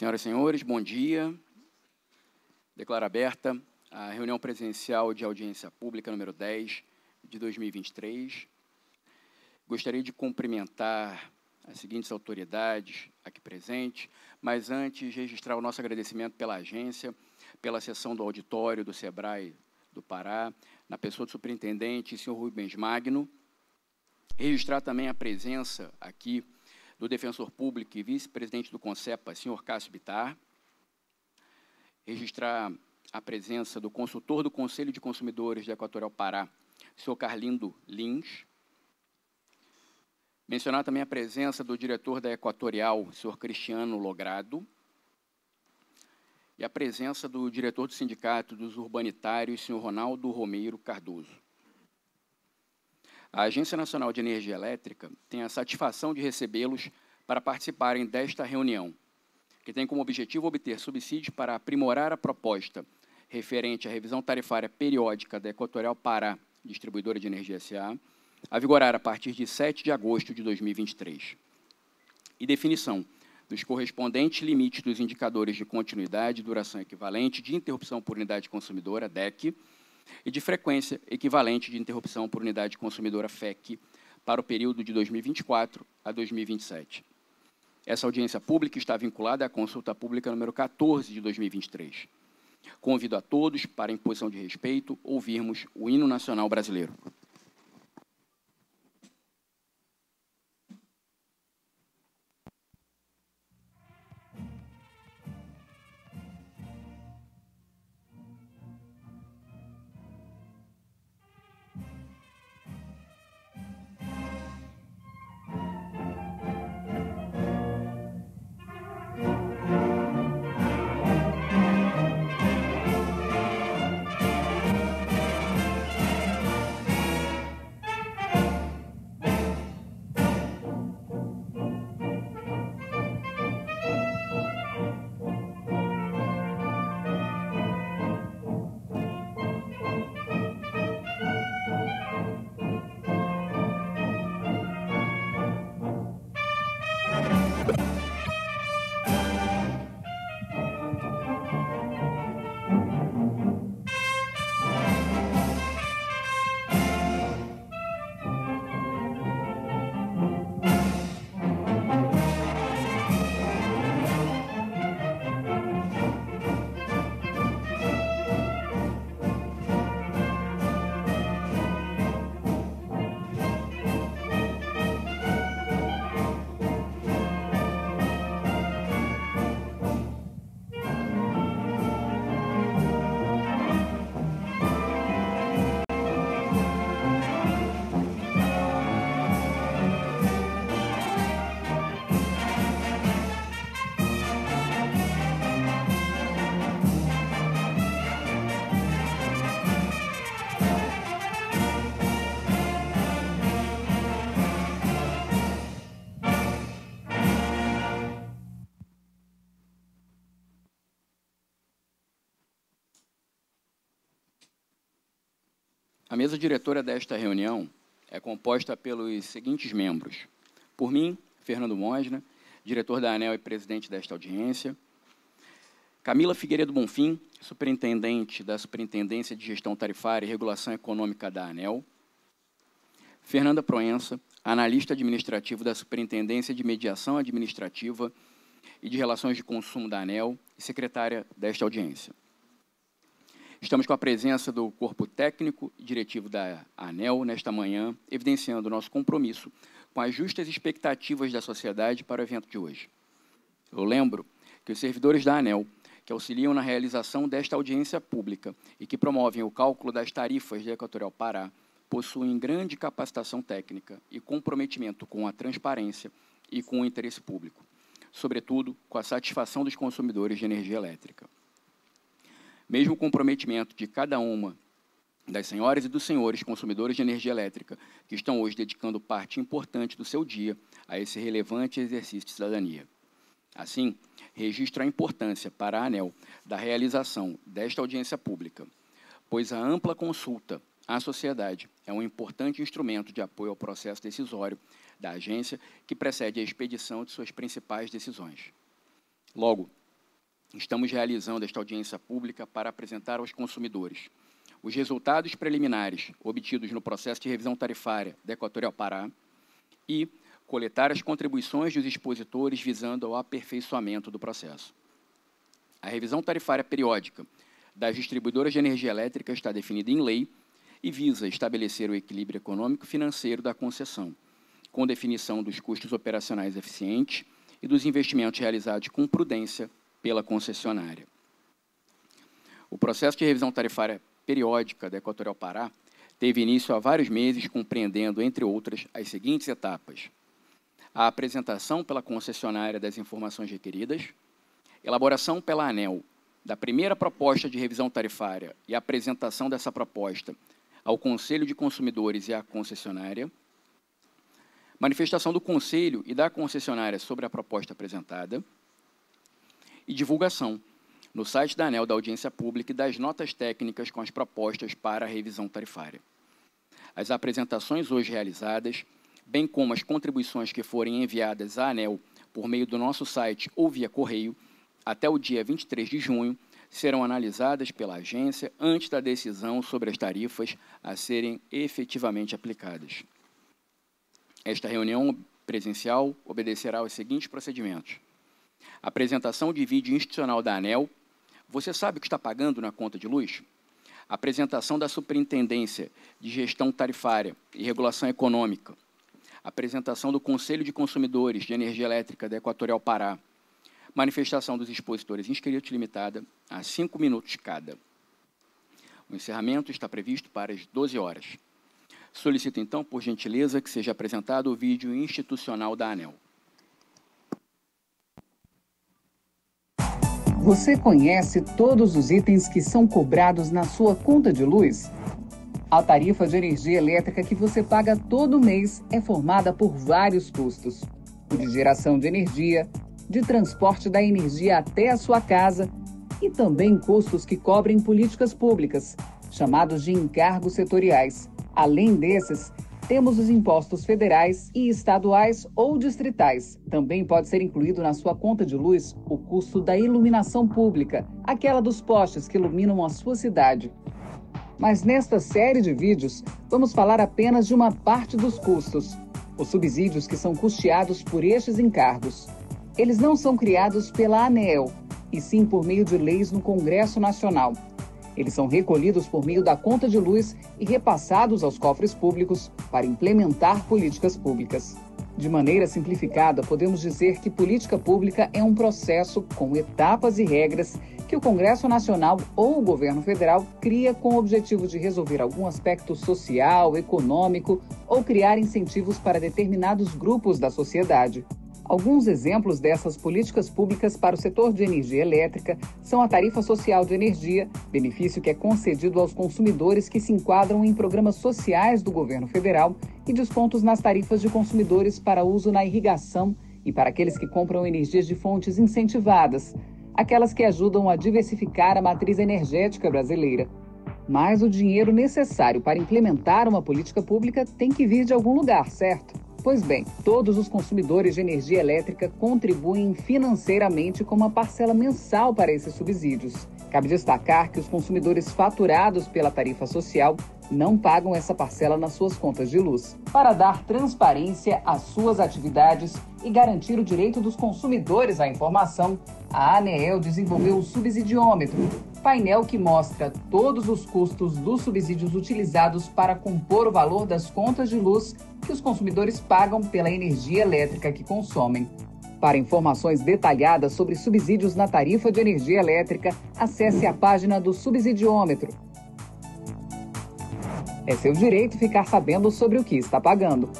Senhoras e senhores, bom dia. Declaro aberta a reunião presencial de audiência pública número 10 de 2023. Gostaria de cumprimentar as seguintes autoridades aqui presentes, mas antes registrar o nosso agradecimento pela agência, pela sessão do auditório do SEBRAE do Pará, na pessoa do superintendente, senhor Rubens Magno. Registrar também a presença aqui do defensor público e vice-presidente do CONCEPA, senhor Cássio Bitar, registrar a presença do consultor do Conselho de Consumidores de Equatorial Pará, senhor Carlindo Lins, mencionar também a presença do diretor da Equatorial, senhor Cristiano Logrado, e a presença do diretor do Sindicato dos Urbanitários, senhor Ronaldo Romeiro Cardoso. A Agência Nacional de Energia Elétrica tem a satisfação de recebê-los para participarem desta reunião, que tem como objetivo obter subsídio para aprimorar a proposta referente à revisão tarifária periódica da Equatorial Pará, distribuidora de energia SA, a vigorar a partir de 7 de agosto de 2023. E definição dos correspondentes limites dos indicadores de continuidade, duração equivalente, de interrupção por unidade consumidora, DEC, e de frequência equivalente de interrupção por unidade consumidora FEC para o período de 2024 a 2027. Essa audiência pública está vinculada à consulta pública número 14 de 2023. Convido a todos para, em posição de respeito, ouvirmos o hino nacional brasileiro. mesa diretora desta reunião é composta pelos seguintes membros: por mim, Fernando Mosna, diretor da ANEL e presidente desta audiência, Camila Figueiredo Bonfim, superintendente da Superintendência de Gestão Tarifária e Regulação Econômica da ANEL, Fernanda Proença, analista administrativo da Superintendência de Mediação Administrativa e de Relações de Consumo da ANEL e secretária desta audiência. Estamos com a presença do corpo técnico e diretivo da ANEL nesta manhã, evidenciando nosso compromisso com as justas expectativas da sociedade para o evento de hoje. Eu lembro que os servidores da ANEL, que auxiliam na realização desta audiência pública e que promovem o cálculo das tarifas da Equatorial Pará, possuem grande capacitação técnica e comprometimento com a transparência e com o interesse público, sobretudo com a satisfação dos consumidores de energia elétrica mesmo o comprometimento de cada uma das senhoras e dos senhores consumidores de energia elétrica, que estão hoje dedicando parte importante do seu dia a esse relevante exercício de cidadania. Assim, registro a importância para a ANEL da realização desta audiência pública, pois a ampla consulta à sociedade é um importante instrumento de apoio ao processo decisório da agência que precede a expedição de suas principais decisões. Logo, Estamos realizando esta audiência pública para apresentar aos consumidores os resultados preliminares obtidos no processo de revisão tarifária da Equatorial Pará e coletar as contribuições dos expositores visando ao aperfeiçoamento do processo. A revisão tarifária periódica das distribuidoras de energia elétrica está definida em lei e visa estabelecer o equilíbrio econômico financeiro da concessão, com definição dos custos operacionais eficientes e dos investimentos realizados com prudência pela concessionária. O processo de revisão tarifária periódica da Equatorial Pará teve início há vários meses, compreendendo, entre outras, as seguintes etapas: a apresentação pela concessionária das informações requeridas, elaboração pela ANEL da primeira proposta de revisão tarifária e apresentação dessa proposta ao Conselho de Consumidores e à concessionária, manifestação do Conselho e da concessionária sobre a proposta apresentada e divulgação no site da ANEL da audiência pública e das notas técnicas com as propostas para a revisão tarifária. As apresentações hoje realizadas, bem como as contribuições que forem enviadas à ANEL por meio do nosso site ou via correio, até o dia 23 de junho, serão analisadas pela agência antes da decisão sobre as tarifas a serem efetivamente aplicadas. Esta reunião presencial obedecerá aos seguintes procedimentos. Apresentação de vídeo institucional da ANEL. Você sabe o que está pagando na conta de luz? Apresentação da Superintendência de Gestão Tarifária e Regulação Econômica. Apresentação do Conselho de Consumidores de Energia Elétrica da Equatorial Pará. Manifestação dos expositores inscritos limitada a cinco minutos cada. O encerramento está previsto para as 12 horas. Solicito então, por gentileza, que seja apresentado o vídeo institucional da ANEL. Você conhece todos os itens que são cobrados na sua conta de luz? A tarifa de energia elétrica que você paga todo mês é formada por vários custos: o de geração de energia, de transporte da energia até a sua casa e também custos que cobrem políticas públicas, chamados de encargos setoriais. Além desses, temos os impostos federais e estaduais ou distritais. Também pode ser incluído na sua conta de luz o custo da iluminação pública, aquela dos postes que iluminam a sua cidade. Mas nesta série de vídeos, vamos falar apenas de uma parte dos custos, os subsídios que são custeados por estes encargos. Eles não são criados pela ANEEL, e sim por meio de leis no Congresso Nacional. Eles são recolhidos por meio da conta de luz e repassados aos cofres públicos para implementar políticas públicas. De maneira simplificada, podemos dizer que política pública é um processo com etapas e regras que o Congresso Nacional ou o governo federal cria com o objetivo de resolver algum aspecto social, econômico ou criar incentivos para determinados grupos da sociedade. Alguns exemplos dessas políticas públicas para o setor de energia elétrica são a tarifa social de energia, benefício que é concedido aos consumidores que se enquadram em programas sociais do governo federal, e descontos nas tarifas de consumidores para uso na irrigação e para aqueles que compram energias de fontes incentivadas, aquelas que ajudam a diversificar a matriz energética brasileira. Mas o dinheiro necessário para implementar uma política pública tem que vir de algum lugar, certo? Pois bem, todos os consumidores de energia elétrica contribuem financeiramente com uma parcela mensal para esses subsídios. Cabe destacar que os consumidores faturados pela tarifa social não pagam essa parcela nas suas contas de luz. Para dar transparência às suas atividades e garantir o direito dos consumidores à informação, a ANEEL desenvolveu o subsidiômetro, painel que mostra todos os custos dos subsídios utilizados para compor o valor das contas de luz que os consumidores pagam pela energia elétrica que consomem. Para informações detalhadas sobre subsídios na tarifa de energia elétrica, acesse a página do Subsidiômetro. É seu direito ficar sabendo sobre o que está pagando.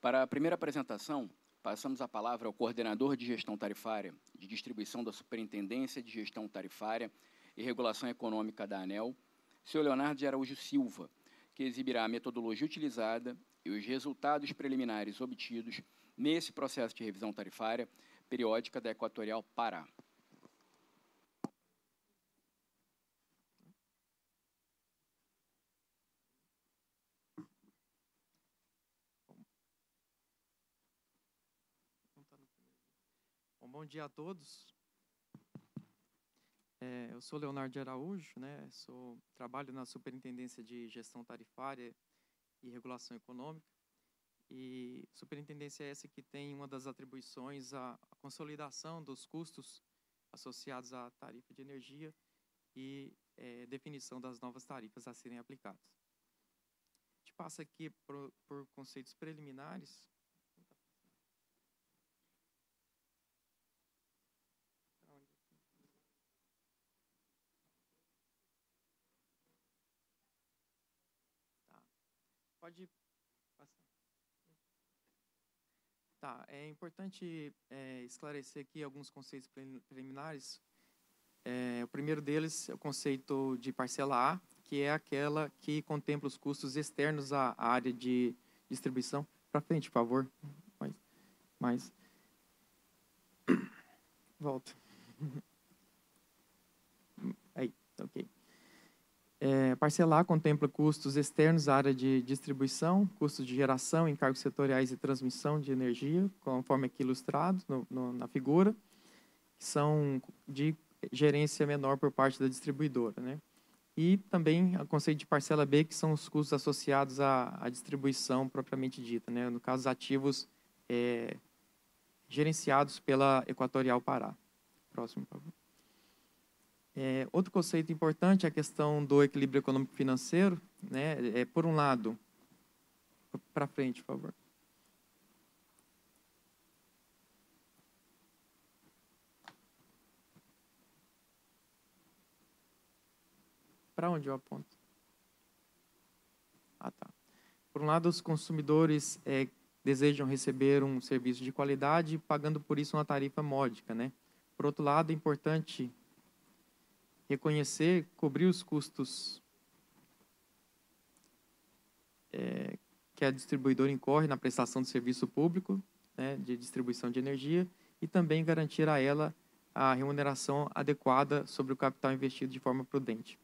Para a primeira apresentação, Passamos a palavra ao coordenador de gestão tarifária, de distribuição da Superintendência de Gestão Tarifária e Regulação Econômica da ANEL, senhor Leonardo de Araújo Silva, que exibirá a metodologia utilizada e os resultados preliminares obtidos nesse processo de revisão tarifária periódica da Equatorial Pará. Bom dia a todos. É, eu sou Leonardo de Araújo, né? Sou trabalho na Superintendência de Gestão Tarifária e Regulação Econômica. E superintendência é essa que tem uma das atribuições a, a consolidação dos custos associados à tarifa de energia e é, definição das novas tarifas a serem aplicadas. A gente passa aqui por, por conceitos preliminares Pode passar. Tá, é importante é, esclarecer aqui alguns conceitos preliminares. É, o primeiro deles é o conceito de parcela A, que é aquela que contempla os custos externos à área de distribuição. Para frente, por favor. Mais. mais. Volta. Aí, ok. É, parcelar contempla custos externos à área de distribuição, custos de geração, encargos setoriais e transmissão de energia, conforme aqui ilustrado no, no, na figura, que são de gerência menor por parte da distribuidora. Né? E também o conceito de parcela B, que são os custos associados à, à distribuição propriamente dita, né? no caso, ativos é, gerenciados pela Equatorial Pará. Próximo, por favor. É, outro conceito importante é a questão do equilíbrio econômico-financeiro. Né? É, por um lado, para frente, por favor. Para onde eu aponto? Ah, tá. Por um lado, os consumidores é, desejam receber um serviço de qualidade, pagando por isso uma tarifa módica. Né? Por outro lado, é importante reconhecer, cobrir os custos é, que a distribuidora incorre na prestação de serviço público, né, de distribuição de energia, e também garantir a ela a remuneração adequada sobre o capital investido de forma prudente.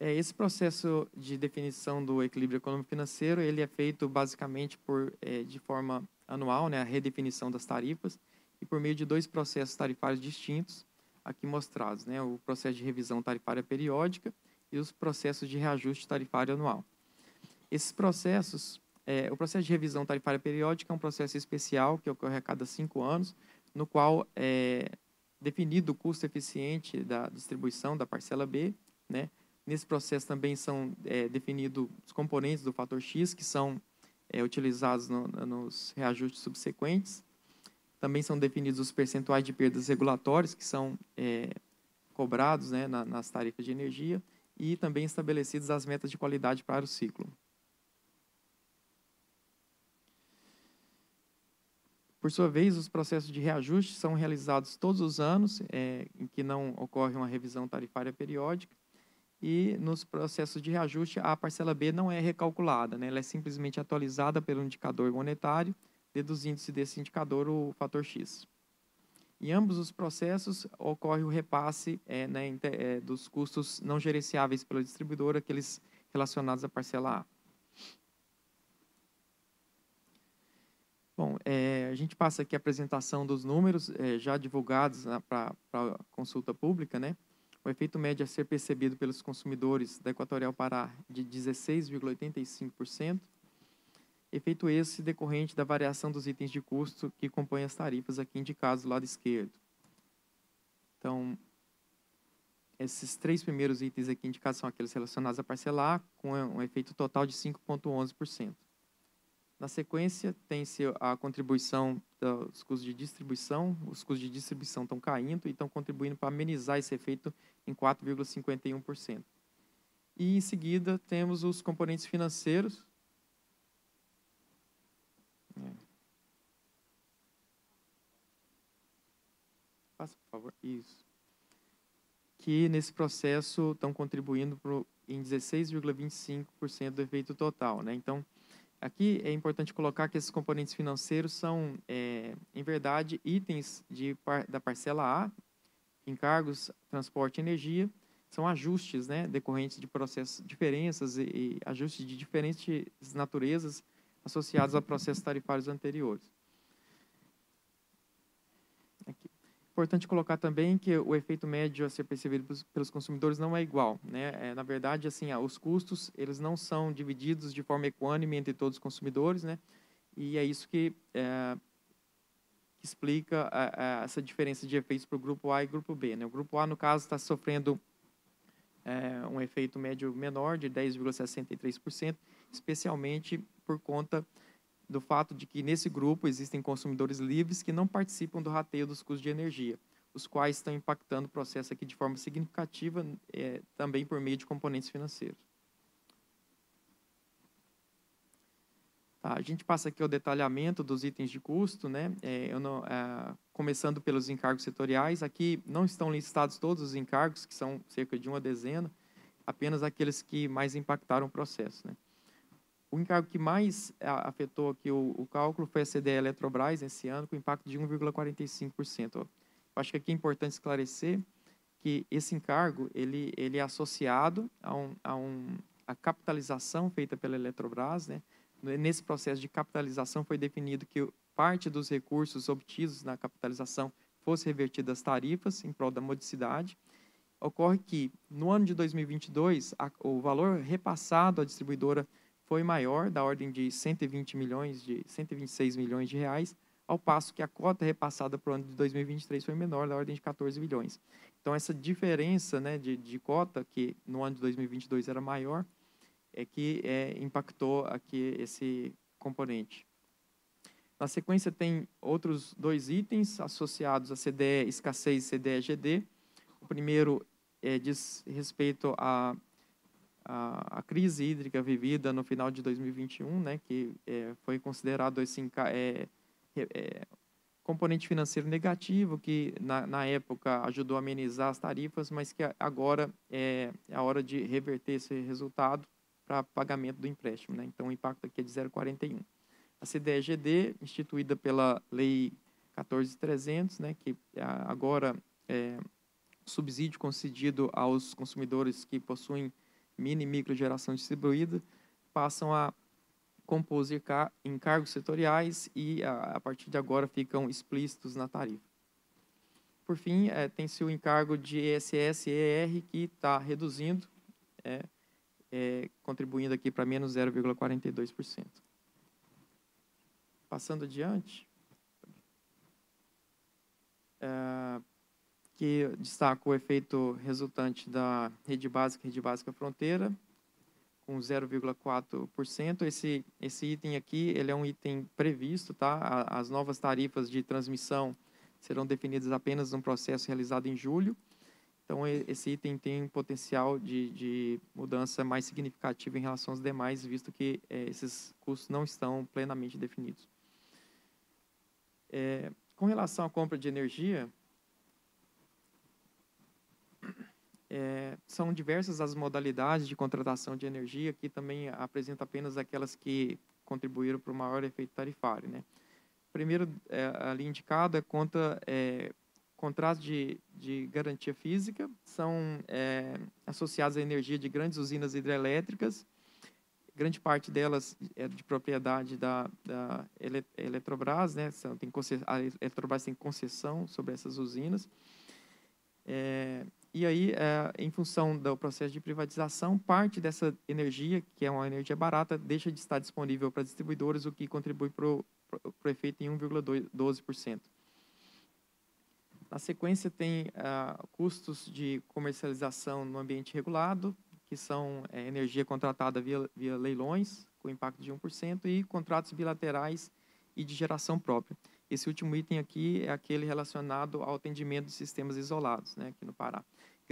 É, esse processo de definição do equilíbrio econômico-financeiro ele é feito basicamente por, é, de forma anual, né, a redefinição das tarifas, e por meio de dois processos tarifários distintos aqui mostrados, né, o processo de revisão tarifária periódica e os processos de reajuste tarifário anual. Esses processos, é, o processo de revisão tarifária periódica é um processo especial que ocorre a cada cinco anos, no qual é definido o custo eficiente da distribuição da parcela B, né, Nesse processo também são é, definidos os componentes do fator X, que são é, utilizados no, nos reajustes subsequentes. Também são definidos os percentuais de perdas regulatórias que são é, cobrados né, na, nas tarifas de energia e também estabelecidas as metas de qualidade para o ciclo. Por sua vez, os processos de reajuste são realizados todos os anos, é, em que não ocorre uma revisão tarifária periódica, e nos processos de reajuste a parcela B não é recalculada, né? ela é simplesmente atualizada pelo indicador monetário, deduzindo-se desse indicador o fator X. Em ambos os processos, ocorre o repasse é, né, é, dos custos não gerenciáveis pela distribuidora, aqueles relacionados à parcela A. Bom, é, a gente passa aqui a apresentação dos números é, já divulgados né, para para consulta pública, né? O efeito médio a ser percebido pelos consumidores da Equatorial Pará de 16,85%, efeito esse decorrente da variação dos itens de custo que compõem as tarifas aqui indicados do lado esquerdo. Então, esses três primeiros itens aqui indicados são aqueles relacionados a parcelar, com um efeito total de 5,11%. Na sequência, tem-se a contribuição dos custos de distribuição. Os custos de distribuição estão caindo e estão contribuindo para amenizar esse efeito em 4,51%. E, em seguida, temos os componentes financeiros. É. Passa, por favor. Isso. Que, nesse processo, estão contribuindo pro, em 16,25% do efeito total. Né? Então, Aqui é importante colocar que esses componentes financeiros são, é, em verdade, itens de, da parcela A, encargos, transporte e energia, são ajustes né, decorrentes de processos, diferenças e, e ajustes de diferentes naturezas associados a processos tarifários anteriores. Importante colocar também que o efeito médio a ser percebido pelos consumidores não é igual, né? É, na verdade, assim, ah, os custos eles não são divididos de forma equânime entre todos os consumidores, né? E é isso que, é, explica a, a, essa diferença de efeitos para o grupo A e grupo B. Né? O grupo A, no caso, está sofrendo é, um efeito médio menor de 10,63%, especialmente por conta do fato de que nesse grupo existem consumidores livres que não participam do rateio dos custos de energia, os quais estão impactando o processo aqui de forma significativa, é, também por meio de componentes financeiros. Tá, a gente passa aqui o detalhamento dos itens de custo, né? É, não, é, começando pelos encargos setoriais. Aqui não estão listados todos os encargos, que são cerca de uma dezena, apenas aqueles que mais impactaram o processo. Né? O encargo que mais afetou aqui o, o cálculo foi a CDE Eletrobras esse ano, com impacto de 1,45%. Acho que aqui é importante esclarecer que esse encargo ele, ele é associado a, um, a, um, a capitalização feita pela Eletrobras. Né? Nesse processo de capitalização foi definido que parte dos recursos obtidos na capitalização fosse revertida às tarifas em prol da modicidade. Ocorre que, no ano de 2022, a, o valor repassado à distribuidora foi maior, da ordem de 120 milhões, de 126 milhões de reais, ao passo que a cota repassada para o ano de 2023 foi menor, da ordem de 14 milhões Então, essa diferença né, de, de cota, que no ano de 2022 era maior, é que é, impactou aqui esse componente. Na sequência, tem outros dois itens associados à CDE escassez e CDE-GD. O primeiro é, diz respeito a a, a, crise hídrica vivida no final de 2021, né, que é, foi considerado esse é, é, componente financeiro negativo, que na, na, época ajudou a amenizar as tarifas, mas que agora é, é a hora de reverter esse resultado para pagamento do empréstimo. Né? Então, o impacto aqui é de 0,41. A CDEGD, instituída pela Lei 14.300, né, que é, agora é subsídio concedido aos consumidores que possuem mini e micro geração distribuída, passam a compor encargos setoriais e, a, partir de agora, ficam explícitos na tarifa. Por fim, é, tem-se o encargo de ESS e ER, que está reduzindo, é, é, contribuindo aqui para menos 0,42%. Passando adiante, é, que destaca o efeito resultante da rede básica, rede básica fronteira, com 0,4%. Esse, esse item aqui, ele é um item previsto, tá? as novas tarifas de transmissão serão definidas apenas num processo realizado em julho. Então, esse item tem um potencial de, de mudança mais significativa em relação aos demais, visto que é, esses custos não estão plenamente definidos. É, com relação à compra de energia, É, são diversas as modalidades de contratação de energia, que também apresenta apenas aquelas que contribuíram para o maior efeito tarifário. Né? Primeiro é, ali indicado é, conta, é contratos de, de garantia física, são é, associados à energia de grandes usinas hidrelétricas, grande parte delas é de propriedade da, da Eletrobras, né? São, tem a Eletrobras tem concessão sobre essas usinas. É, e aí, é, em função do processo de privatização, parte dessa energia, que é uma energia barata, deixa de estar disponível para distribuidores, o que contribui para o efeito em 1,12%. Na sequência, tem é, custos de comercialização no ambiente regulado, que são é, energia contratada via, via leilões, com impacto de 1%, e contratos bilaterais e de geração própria. Esse último item aqui é aquele relacionado ao atendimento de sistemas isolados, né, aqui no Pará.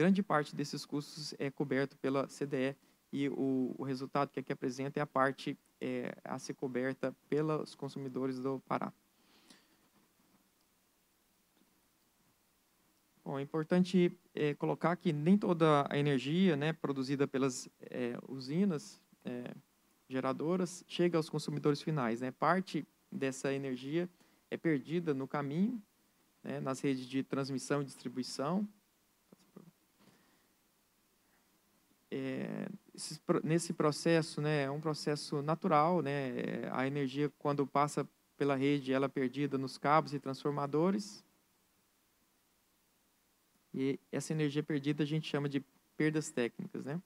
Grande parte desses custos é coberto pela CDE e o, o resultado que aqui apresenta é a parte é, a ser coberta pelos consumidores do Pará. Bom, é importante é, colocar que nem toda a energia né, produzida pelas é, usinas é, geradoras chega aos consumidores finais. Né? Parte dessa energia é perdida no caminho, né, nas redes de transmissão e distribuição, é, esses, nesse processo, né, é um processo natural, né, é, a energia quando passa pela rede, ela é perdida nos cabos e transformadores. E essa energia perdida a gente chama de perdas técnicas, né?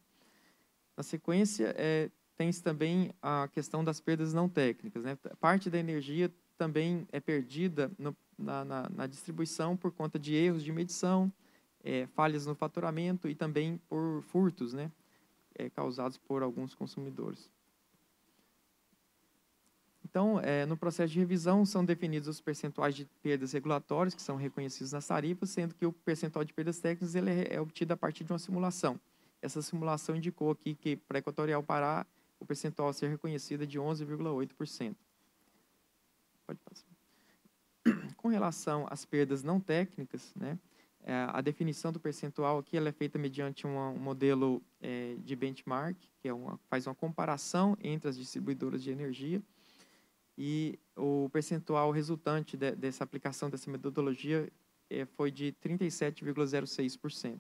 Na sequência, é, tem também a questão das perdas não técnicas, né? Parte da energia também é perdida no, na, na, na distribuição por conta de erros de medição, é, falhas no faturamento e também por furtos né, é, causados por alguns consumidores. Então, é, no processo de revisão, são definidos os percentuais de perdas regulatórias que são reconhecidos nas tarifas, sendo que o percentual de perdas técnicas ele é obtido a partir de uma simulação. Essa simulação indicou aqui que, para Equatorial Pará, o percentual a ser reconhecido é de 11,8%. Pode passar. Com relação às perdas não técnicas, né, é, a definição do percentual aqui ela é feita mediante uma, um modelo é, de benchmark, que é uma, faz uma comparação entre as distribuidoras de energia. E o percentual resultante de, dessa aplicação, dessa metodologia, é, foi de 37,06%.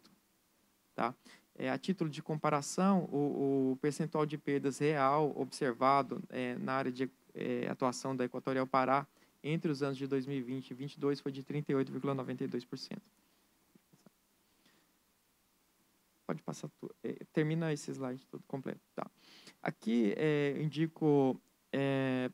Tá? É, a título de comparação, o, o, percentual de perdas real observado é, na área de é, atuação da Equatorial Pará entre os anos de 2020 e 2022 foi de 38,92%. pode passar. Eh, termina esse slide todo completo. Tá. Aqui é, indico é,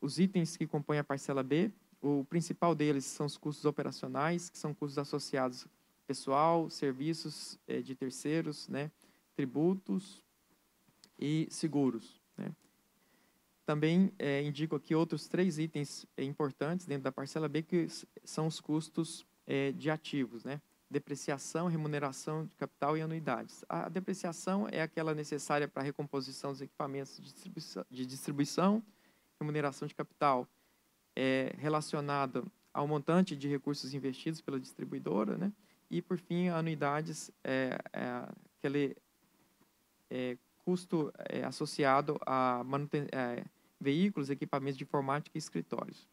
os itens que compõem a parcela B. O principal deles são os custos operacionais, que são custos associados pessoal, serviços é, de terceiros, né, tributos e seguros. Né. Também é, indico aqui outros três itens importantes dentro da parcela B, que são os custos de ativos, né, depreciação, remuneração de capital e anuidades. A depreciação é aquela necessária para a recomposição dos equipamentos de distribuição, de distribuição remuneração de capital é relacionada ao montante de recursos investidos pela distribuidora, né? E, por fim, anuidades é, é aquele é, custo é, associado a é, veículos, equipamentos de informática e escritórios.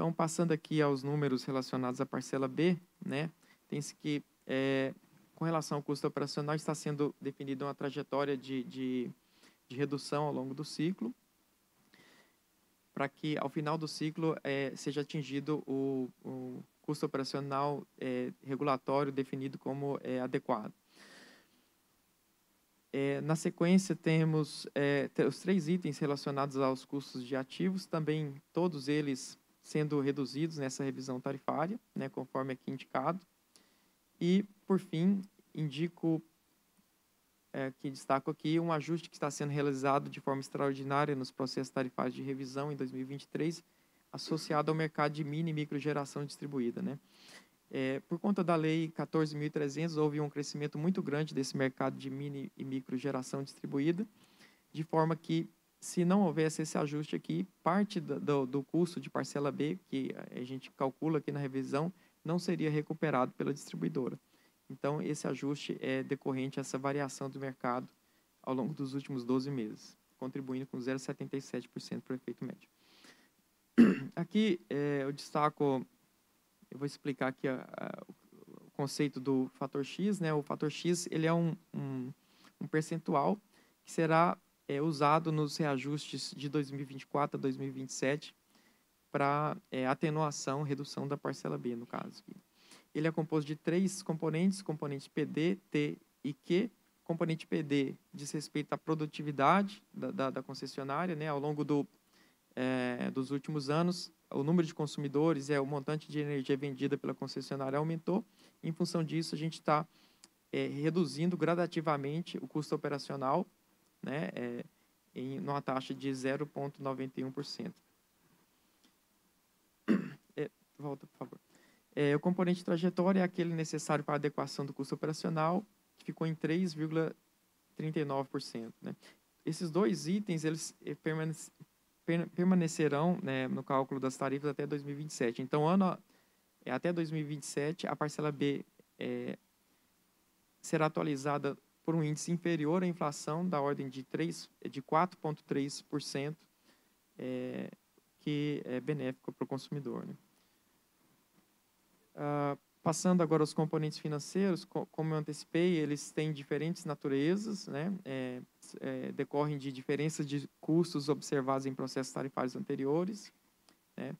Então, passando aqui aos números relacionados à parcela B, né, tem-se que, é, com relação ao custo operacional, está sendo definida uma trajetória de, de, de redução ao longo do ciclo, para que, ao final do ciclo, é, seja atingido o, o custo operacional é, regulatório definido como é, adequado. É, na sequência, temos é, os três itens relacionados aos custos de ativos, também todos eles sendo reduzidos nessa revisão tarifária, né, conforme aqui indicado. E, por fim, indico é, que destaco aqui um ajuste que está sendo realizado de forma extraordinária nos processos tarifários de revisão em 2023, associado ao mercado de mini e micro geração distribuída. Né? É, por conta da Lei 14.300, houve um crescimento muito grande desse mercado de mini e micro geração distribuída, de forma que se não houvesse esse ajuste aqui, parte do, do custo de parcela B, que a gente calcula aqui na revisão, não seria recuperado pela distribuidora. Então, esse ajuste é decorrente dessa essa variação do mercado ao longo dos últimos 12 meses, contribuindo com 0,77% para o efeito médio. Aqui é, eu destaco, eu vou explicar aqui a, a, o conceito do fator X. Né? O fator X ele é um, um, um percentual que será é, usado nos reajustes de 2024 a 2027 para é, atenuação, redução da parcela B, no caso. Ele é composto de três componentes, componente PD, T e Q. Componente PD diz respeito à produtividade da, da, da concessionária. Né? Ao longo do, é, dos últimos anos, o número de consumidores, é o montante de energia vendida pela concessionária aumentou. Em função disso, a gente está é, reduzindo gradativamente o custo operacional né, é, em uma taxa de 0,91%. É, volta, por favor. É, o componente trajetória é aquele necessário para adequação do custo operacional, que ficou em 3,39%. Né? Esses dois itens eles eh, permanecerão né, no cálculo das tarifas até 2027. Então, ano, é, até 2027, a parcela B é, será atualizada por um índice inferior à inflação, da ordem de, 3, de 4,3%, é, que é benéfico para o consumidor. Né? Ah, passando agora aos componentes financeiros, co como eu antecipei, eles têm diferentes naturezas, né? É, é, decorrem de diferenças de custos observados em processos tarifários anteriores. Né?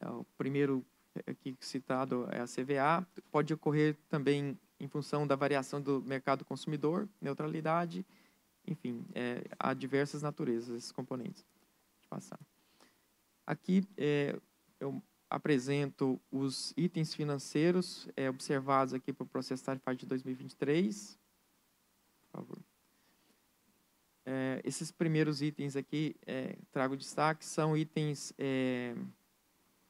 É, o primeiro aqui citado é a CVA, pode ocorrer também em função da variação do mercado consumidor, neutralidade, enfim, é, há diversas naturezas esses componentes. Deixa eu passar. Aqui é, eu apresento os itens financeiros é, observados aqui para o processo tarifário de 2023. Por favor. É, esses primeiros itens aqui, é, trago destaque, são itens é,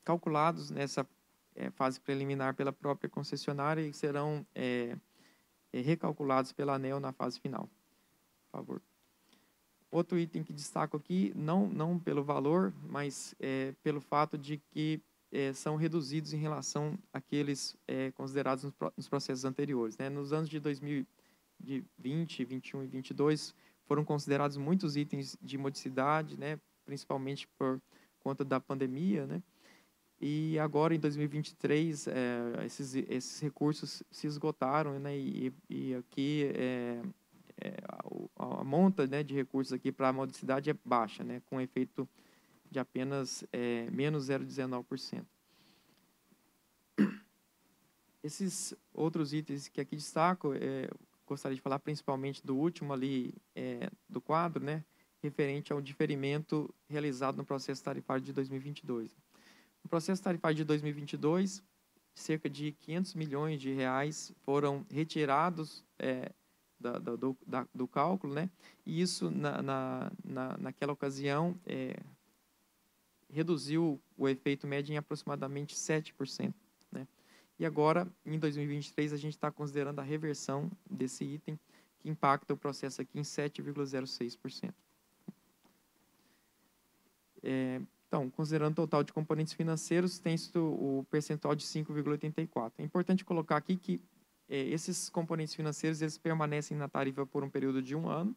calculados nessa é, fase preliminar pela própria concessionária e serão é, é recalculados pela ANEL na fase final. Por favor. Outro item que destaco aqui, não, não pelo valor, mas é, pelo fato de que é, são reduzidos em relação àqueles é, considerados nos, nos, processos anteriores. Né? Nos anos de 2020, 21 e 22, foram considerados muitos itens de modicidade, né? principalmente por conta da pandemia, né? E agora, em 2023, é, eh, esses, esses recursos se esgotaram, né? E, e aqui é, é, a, a, monta né, de recursos aqui para a modicidade é baixa, né? Com efeito de apenas é, menos 0,19%. Esses outros itens que aqui destaco, é, gostaria de falar principalmente do último ali é, do quadro, né? Referente ao diferimento realizado no processo tarifário de 2022. No processo tarifário de 2022, cerca de 500 milhões de reais foram retirados é, da, da, do, da, do, cálculo, né? E isso, na, na, na, naquela ocasião, é, reduziu o efeito médio em aproximadamente 7%. Né? E agora, em 2023, a gente está considerando a reversão desse item, que impacta o processo aqui em 7,06%. É, então, considerando o total de componentes financeiros, tem o percentual de 5,84. É importante colocar aqui que é, esses componentes financeiros eles permanecem na tarifa por um período de um ano.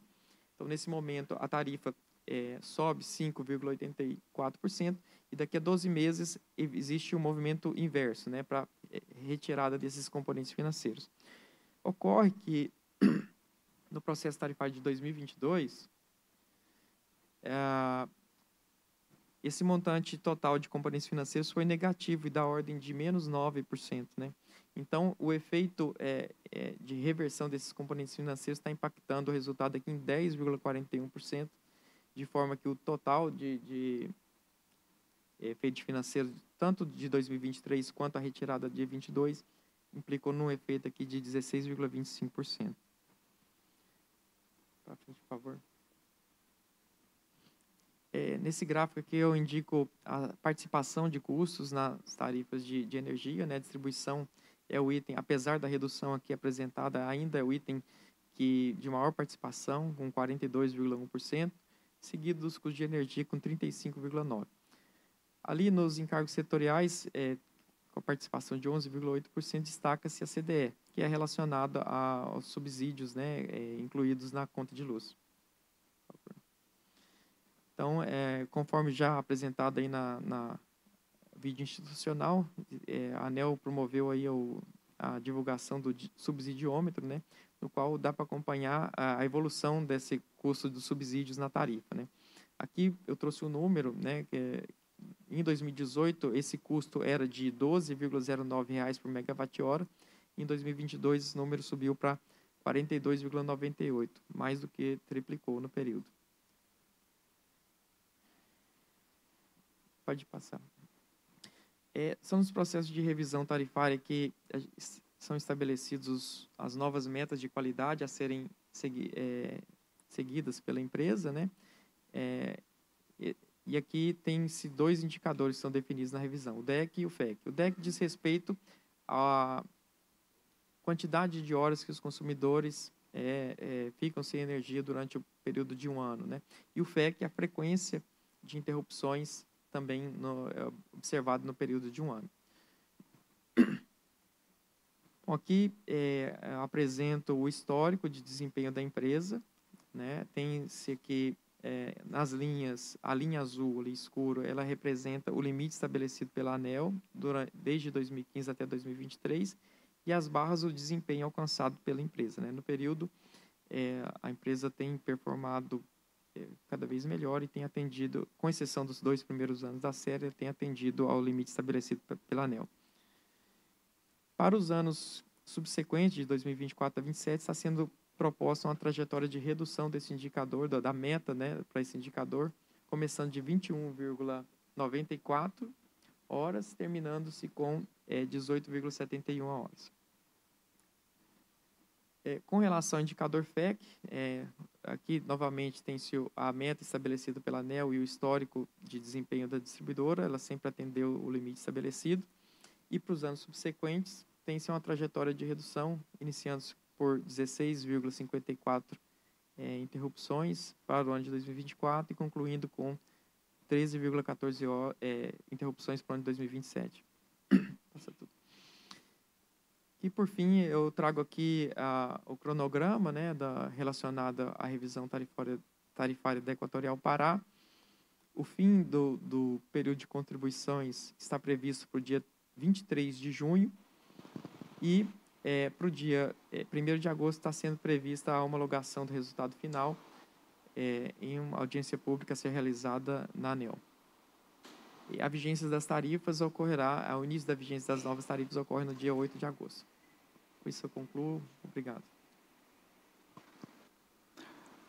Então, nesse momento, a tarifa é, sobe 5,84% e daqui a 12 meses existe o um movimento inverso, né, para é, retirada desses componentes financeiros. Ocorre que no processo tarifário de 2022, é, esse montante total de componentes financeiros foi negativo e da ordem de menos 9%. Né? Então, o efeito é, é, de reversão desses componentes financeiros está impactando o resultado aqui em 10,41%, de forma que o total de, de é, efeito financeiro, tanto de 2023 quanto a retirada de 2022, implicou num efeito aqui de 16,25%. Para frente, por favor. É, nesse gráfico aqui eu indico a participação de custos nas tarifas de, de energia, né? Distribuição é o item, apesar da redução aqui apresentada, ainda é o item que de maior participação, com 42,1%, seguido dos custos de energia com 35,9%. Ali nos encargos setoriais, é, com a participação de 11,8%, destaca-se a CDE, que é relacionada aos subsídios né, é, incluídos na conta de luz. Então, é, conforme já apresentado aí na, na vídeo institucional, é, a ANEL promoveu aí o, a divulgação do subsidiômetro, né, no qual dá para acompanhar a, a, evolução desse custo dos subsídios na tarifa. Né. Aqui eu trouxe o um número, né, que é, em 2018 esse custo era de R$ 12,09 por megawatt-hora, em 2022 esse número subiu para 42,98, mais do que triplicou no período. Pode passar. É, são os processos de revisão tarifária que eh, são estabelecidos as novas metas de qualidade a serem segui é, seguidas pela empresa, né? É, e, e aqui tem-se dois indicadores que são definidos na revisão, o DEC e o FEC. O DEC diz respeito à quantidade de horas que os consumidores é, é, ficam sem energia durante o período de um ano. Né? E o FEC, a frequência de interrupções também no, é, observado no período de um ano. Bom, aqui é, apresento o histórico de desempenho da empresa. Né? Tem-se aqui é, nas linhas, a linha azul ali escuro, ela representa o limite estabelecido pela ANEL durante, desde 2015 até 2023 e as barras o desempenho alcançado pela empresa. Né? No período, é, a empresa tem performado é, cada vez melhor e tem atendido, com exceção dos dois primeiros anos da série, tem atendido ao limite estabelecido pela ANEL. Para os anos subsequentes, de 2024 a 2027, está sendo proposta uma trajetória de redução desse indicador, da, meta né, para esse indicador, começando de 21,94 horas, terminando-se com é, 18,71 horas. É, com relação ao indicador FEC, é, aqui novamente tem-se a meta estabelecida pela ANEL e o histórico de desempenho da distribuidora, ela sempre atendeu o limite estabelecido, e para os anos subsequentes tem-se uma trajetória de redução, iniciando-se por 16,54 é, interrupções para o ano de 2024 e concluindo com 13,14 é, interrupções para o ano de 2027. E, por fim, eu trago aqui a, ah, o cronograma né, da, relacionado à revisão tarifária, tarifária da Equatorial Pará. O fim do, do período de contribuições está previsto para o dia 23 de junho e é, para o dia é, 1 de agosto está sendo prevista a homologação do resultado final é, em uma audiência pública a ser realizada na ANEL. E a vigência das tarifas ocorrerá, o início da vigência das novas tarifas ocorre no dia 8 de agosto. Com isso eu concluo. Obrigado.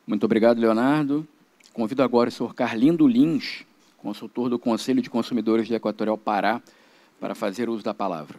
Muito obrigado, Leonardo. Convido agora o senhor Carlindo Lins, consultor do Conselho de Consumidores de Equatorial Pará, para fazer uso da palavra.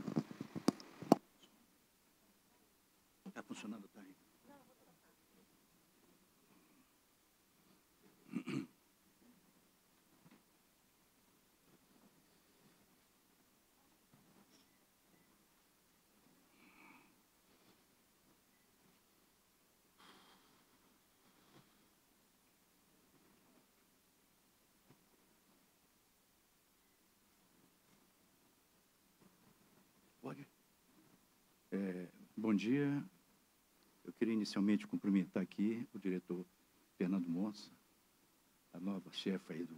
bom dia. Eu queria inicialmente cumprimentar aqui o diretor Fernando Monza, a nova chefe aí do,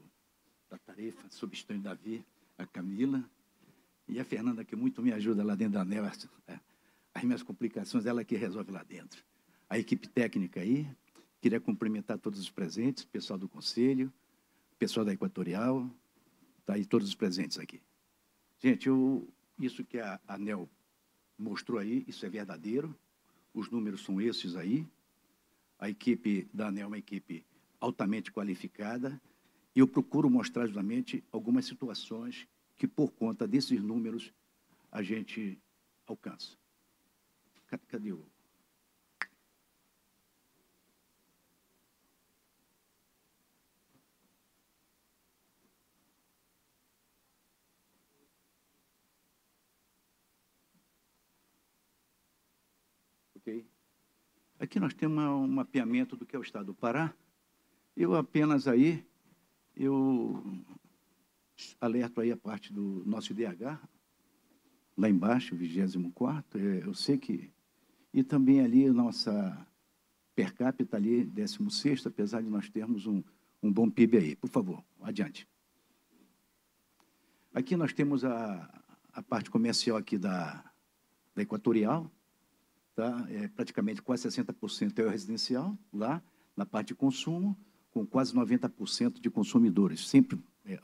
da tarefa, substituindo Davi, a Camila, e a Fernanda, que muito me ajuda lá dentro da ANEL, as, né? as minhas complicações, ela que resolve lá dentro. A equipe técnica aí, queria cumprimentar todos os presentes, pessoal do Conselho, pessoal da Equatorial, tá aí todos os presentes aqui. Gente, eu, isso que a ANEL mostrou aí, isso é verdadeiro, os números são esses aí. A equipe da ANEL é uma equipe altamente qualificada. Eu procuro mostrar justamente algumas situações que, por conta desses números, a gente alcança. Cadê o. Aqui nós temos um mapeamento do que é o estado do Pará. Eu apenas aí, eu alerto aí a parte do nosso IDH, lá embaixo, 24 é, eu sei que... E também ali nossa per capita ali, 16 apesar de nós termos um, um bom PIB aí. Por favor, adiante. Aqui nós temos a, a parte comercial aqui da, da Equatorial, tá? é, praticamente quase 60% é o residencial, lá na parte de consumo, com quase 90% de consumidores. Sempre é,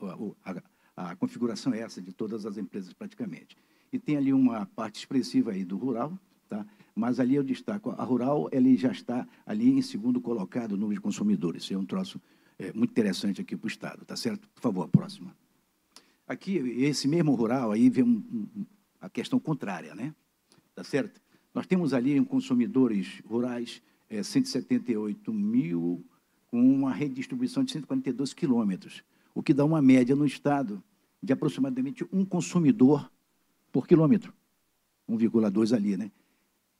a, a, configuração é essa de todas as empresas praticamente. E tem ali uma parte expressiva aí do rural, tá? mas ali eu destaco, a rural ele já está ali em segundo colocado no número de consumidores. Isso é um troço é, muito interessante aqui para o Estado, tá certo? Por favor, próxima. Aqui, esse mesmo rural aí vem um, um, a questão contrária, né? Tá certo? Nós temos ali em consumidores rurais é, 178 mil, com uma redistribuição de 142 quilômetros, o que dá uma média no estado de aproximadamente um consumidor por quilômetro, 1,2 ali, né?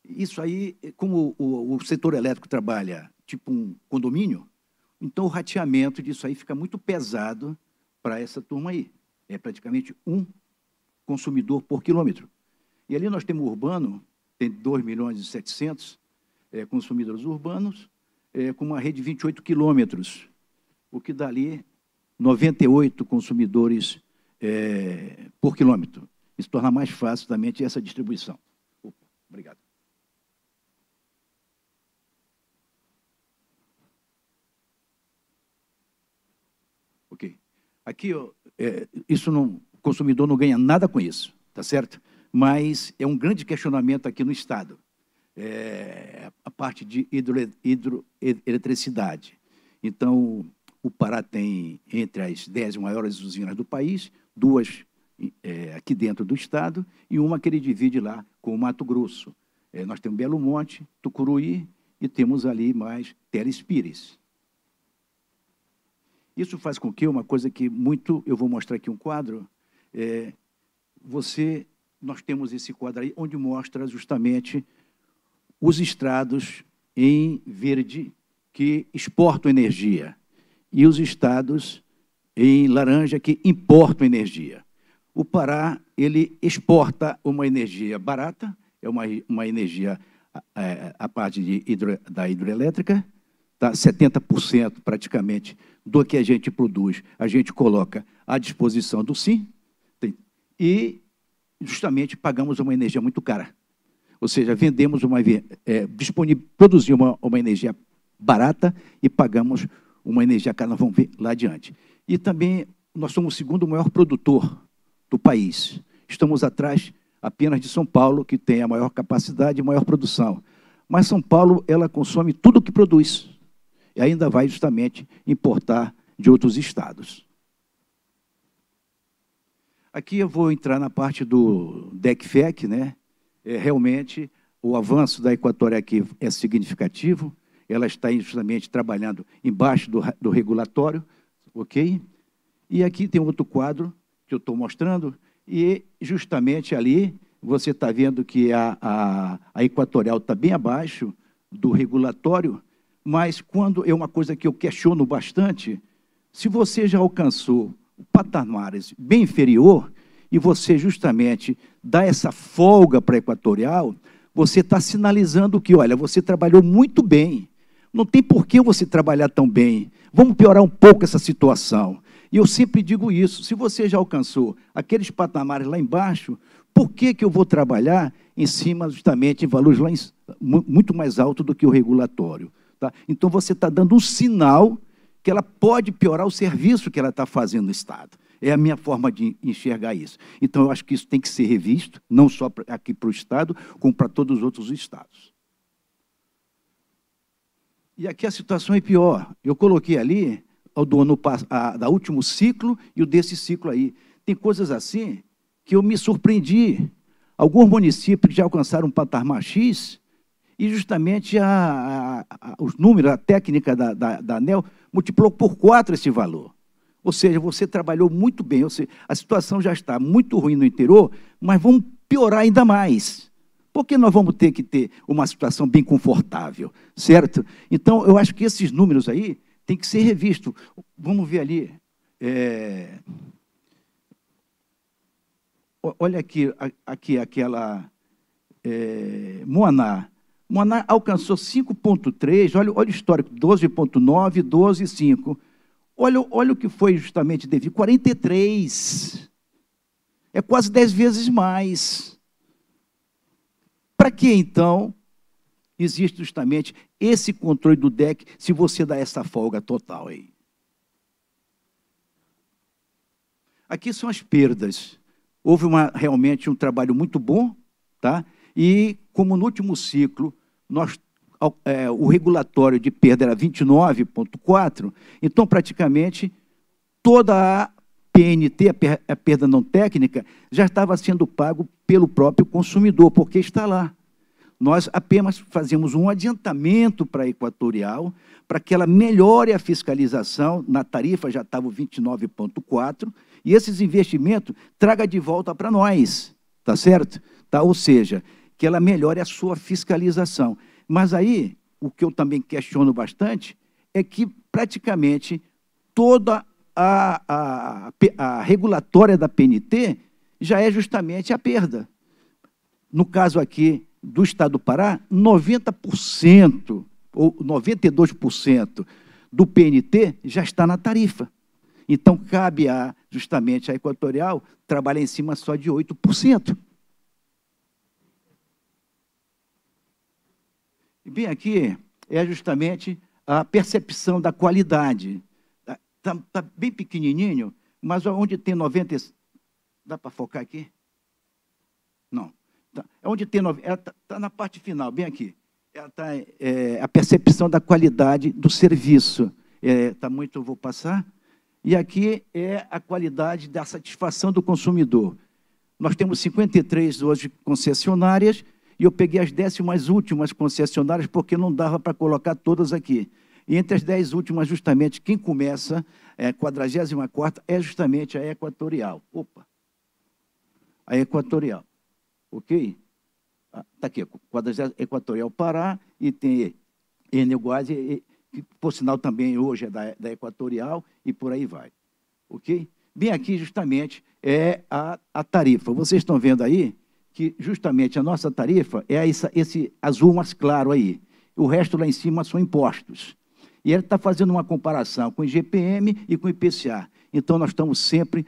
Isso aí, é, como o, o setor elétrico trabalha tipo um condomínio, então o rateamento disso aí fica muito pesado para essa turma aí. É praticamente um consumidor por quilômetro. E ali nós temos o urbano tem 2 milhões e 700 é, consumidores urbanos, é, com uma rede de 28 quilômetros, o que dá ali 98 consumidores é, por quilômetro. Isso torna mais fácil também essa distribuição. Opa, obrigado. Ok. Aqui, ó, é, isso não, o consumidor não ganha nada com isso, tá certo? mas é um grande questionamento aqui no Estado, é a parte de hidroeletricidade. Então, o Pará tem entre as dez maiores usinas do país, duas é, aqui dentro do Estado e uma que ele divide lá com o Mato Grosso. É, nós temos Belo Monte, Tucuruí e temos ali mais Teres Isso faz com que uma coisa que muito, eu vou mostrar aqui um quadro, é, você nós temos esse quadro aí, onde mostra justamente os estados em verde que exportam energia e os estados em laranja que importam energia. O Pará, ele exporta uma energia barata, é uma, uma energia, é, a parte hidro, da hidroelétrica, tá 70% praticamente do que a gente produz, a gente coloca à disposição do SIM, tem, e justamente pagamos uma energia muito cara. Ou seja, vendemos uma é, produzimos uma, uma energia barata e pagamos uma energia cara, nós vamos ver lá adiante. E também nós somos o segundo maior produtor do país. Estamos atrás apenas de São Paulo, que tem a maior capacidade e maior produção. Mas São Paulo, ela consome tudo o que produz. E ainda vai justamente importar de outros estados. Aqui eu vou entrar na parte do DECFEC, né? É, realmente, o avanço da Equatória aqui é significativo, ela está justamente trabalhando embaixo do, do regulatório, ok? E aqui tem outro quadro que eu estou mostrando, e justamente ali você está vendo que a, a, a Equatorial está bem abaixo do regulatório, mas quando é uma coisa que eu questiono bastante, se você já alcançou patamares bem inferior e você justamente dá essa folga para equatorial, você está sinalizando que, olha, você trabalhou muito bem. Não tem por que você trabalhar tão bem. Vamos piorar um pouco essa situação. E eu sempre digo isso: se você já alcançou aqueles patamares lá embaixo, por que, que eu vou trabalhar em cima, justamente, em valores lá em, muito mais altos do que o regulatório? Tá? Então você está dando um sinal que ela pode piorar o serviço que ela está fazendo no Estado. É a minha forma de enxergar isso. Então, eu acho que isso tem que ser revisto, não só aqui para o Estado, como para todos os outros Estados. E aqui a situação é pior. Eu coloquei ali o do ano a, da último ciclo e o desse ciclo aí. Tem coisas assim que eu me surpreendi. Alguns municípios já alcançaram um patamar X e justamente a, a, os números, a técnica da, da, da ANEL multiplicou por quatro esse valor. Ou seja, você trabalhou muito bem. Ou seja, a situação já está muito ruim no interior, mas vamos piorar ainda mais. Porque nós vamos ter que ter uma situação bem confortável, certo? Então, eu acho que esses números aí têm que ser revistos. Vamos ver ali. É... Olha aqui, aqui aquela é... Moaná. Maná alcançou 5,3, olha, olha o histórico, 12,9, 12,5. Olha, olha o que foi justamente devido, 43. É quase 10 vezes mais. Para que então existe justamente esse controle do deck se você dá essa folga total aí? Aqui são as perdas. Houve uma, realmente um trabalho muito bom, tá? E como no último ciclo, nós, é, o regulatório de perda era 29,4, então praticamente toda a PNT, a perda não técnica, já estava sendo pago pelo próprio consumidor, porque está lá. Nós apenas fazemos um adiantamento para a Equatorial, para que ela melhore a fiscalização, na tarifa já estava 29,4, e esses investimentos traga de volta para nós, tá certo? Tá? Ou seja, que ela melhore a sua fiscalização. Mas aí, o que eu também questiono bastante é que praticamente toda a, a, a regulatória da PNT já é justamente a perda. No caso aqui do Estado do Pará, 90% ou 92% do PNT já está na tarifa. Então, cabe a, justamente à Equatorial trabalhar em cima só de 8%. E bem aqui é justamente a percepção da qualidade. Está tá, tá bem pequenininho, mas onde tem 90... Dá para focar aqui? Não. Tá. É onde tem... Ela está é, tá na parte final, bem aqui. Ela é, tá, é, a percepção da qualidade do serviço. Está é, tá muito... Vou passar. E aqui é a qualidade da satisfação do consumidor. Nós temos 53 hoje concessionárias, e eu peguei as décimas últimas concessionárias, porque não dava para colocar todas aqui. E entre as dez últimas, justamente, quem começa, é, 44 é justamente a Equatorial. Opa! A Equatorial. Ok? Está ah, aqui, Equatorial Pará, e tem Eneguaz, que por sinal também hoje é da, da Equatorial, e por aí vai. Ok? Bem aqui, justamente, é a, a tarifa. Vocês estão vendo aí? que justamente a nossa tarifa é essa, esse azul mais claro aí. O resto lá em cima são impostos. E ele está fazendo uma comparação com o IGPM e com o IPCA. Então, nós estamos sempre,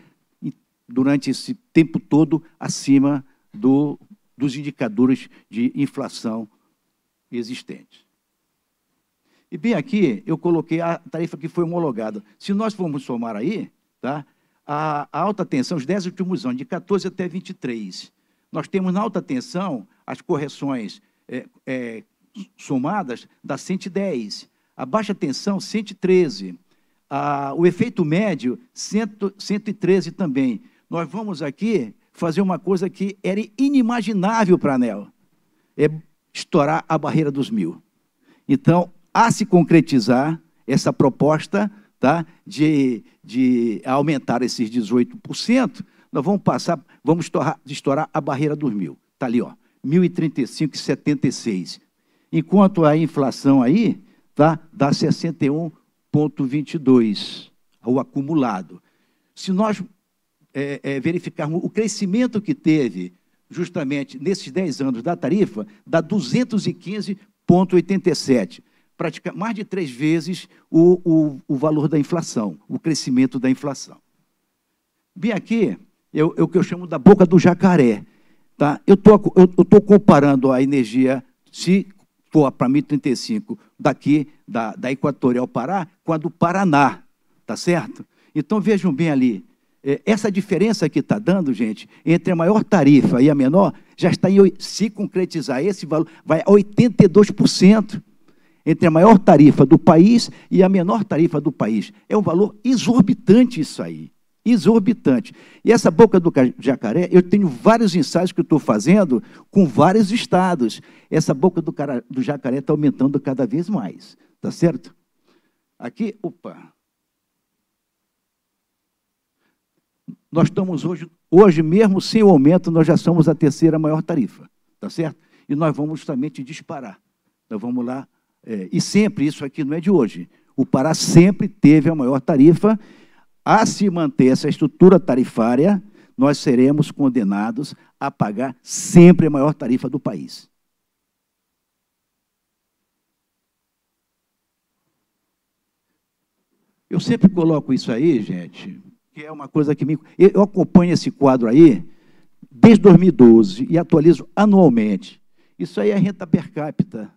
durante esse tempo todo, acima do, dos indicadores de inflação existentes. E bem aqui, eu coloquei a tarifa que foi homologada. Se nós formos somar aí, tá? a, a alta tensão, os 10 últimos anos, de 14 até 23, nós temos na alta tensão as correções é, é, somadas da 110, a baixa tensão 113, a, o efeito médio 100, 113 também. Nós vamos aqui fazer uma coisa que era inimaginável para a ANEL, é estourar a barreira dos mil. Então, há se concretizar essa proposta tá, de, de aumentar esses 18%, nós vamos passar, vamos estourar, estourar a barreira dos mil. Está ali, ó, 1.035,76. Enquanto a inflação aí tá, dá 61,22, o acumulado. Se nós é, é, verificarmos o crescimento que teve justamente nesses 10 anos da tarifa, dá 215,87. Pratica mais de três vezes o, o, o valor da inflação, o crescimento da inflação. Bem aqui, eu, o que eu chamo da boca do jacaré. Tá? Eu tô, estou tô comparando a energia, se for para mim 35, daqui da, da Equatorial Pará, com a do Paraná. Tá certo? Então vejam bem ali. É, essa diferença que está dando, gente, entre a maior tarifa e a menor, já está em, se concretizar esse valor, vai a 82% entre a maior tarifa do país e a menor tarifa do país. É um valor exorbitante isso aí exorbitante. E essa boca do jacaré, eu tenho vários ensaios que eu estou fazendo com vários estados. Essa boca do, cara, do jacaré está aumentando cada vez mais, tá certo? Aqui, opa. Nós estamos hoje, hoje mesmo sem o aumento, nós já somos a terceira maior tarifa, tá certo? E nós vamos justamente disparar. Nós vamos lá, é, e sempre, isso aqui não é de hoje, o Pará sempre teve a maior tarifa a se manter essa estrutura tarifária, nós seremos condenados a pagar sempre a maior tarifa do país. Eu sempre coloco isso aí, gente, que é uma coisa que me. Eu acompanho esse quadro aí desde 2012 e atualizo anualmente. Isso aí é renta per capita.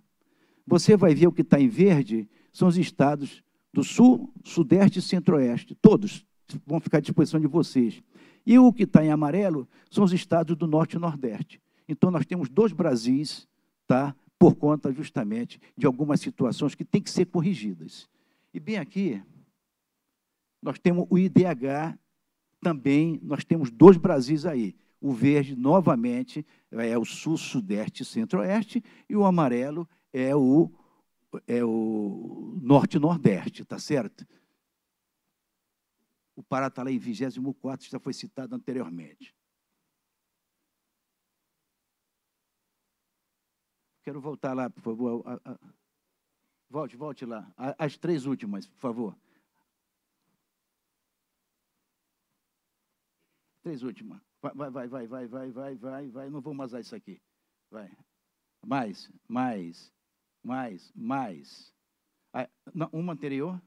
Você vai ver o que está em verde, são os estados do Sul, Sudeste e Centro-Oeste. Todos vão ficar à disposição de vocês. E o que está em amarelo são os estados do Norte e Nordeste. Então, nós temos dois Brasis, tá? por conta justamente de algumas situações que têm que ser corrigidas. E bem aqui, nós temos o IDH também, nós temos dois Brasis aí. O verde, novamente, é o sul, sudeste e centro-oeste, e o amarelo é o é o norte nordeste, tá certo? O Pará está lá em 24, já foi citado anteriormente. Quero voltar lá, por favor. Volte, volte lá. As três últimas, por favor. Três últimas. Vai, vai, vai, vai, vai, vai, vai, vai. Não vou mais isso aqui. Vai. Mais, mais mais, mais. uma anterior?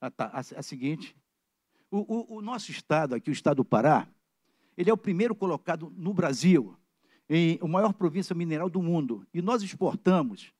A, a, a seguinte. O, o, o, nosso estado aqui, o estado do Pará, ele é o primeiro colocado no Brasil, em a maior província mineral do mundo. E nós exportamos,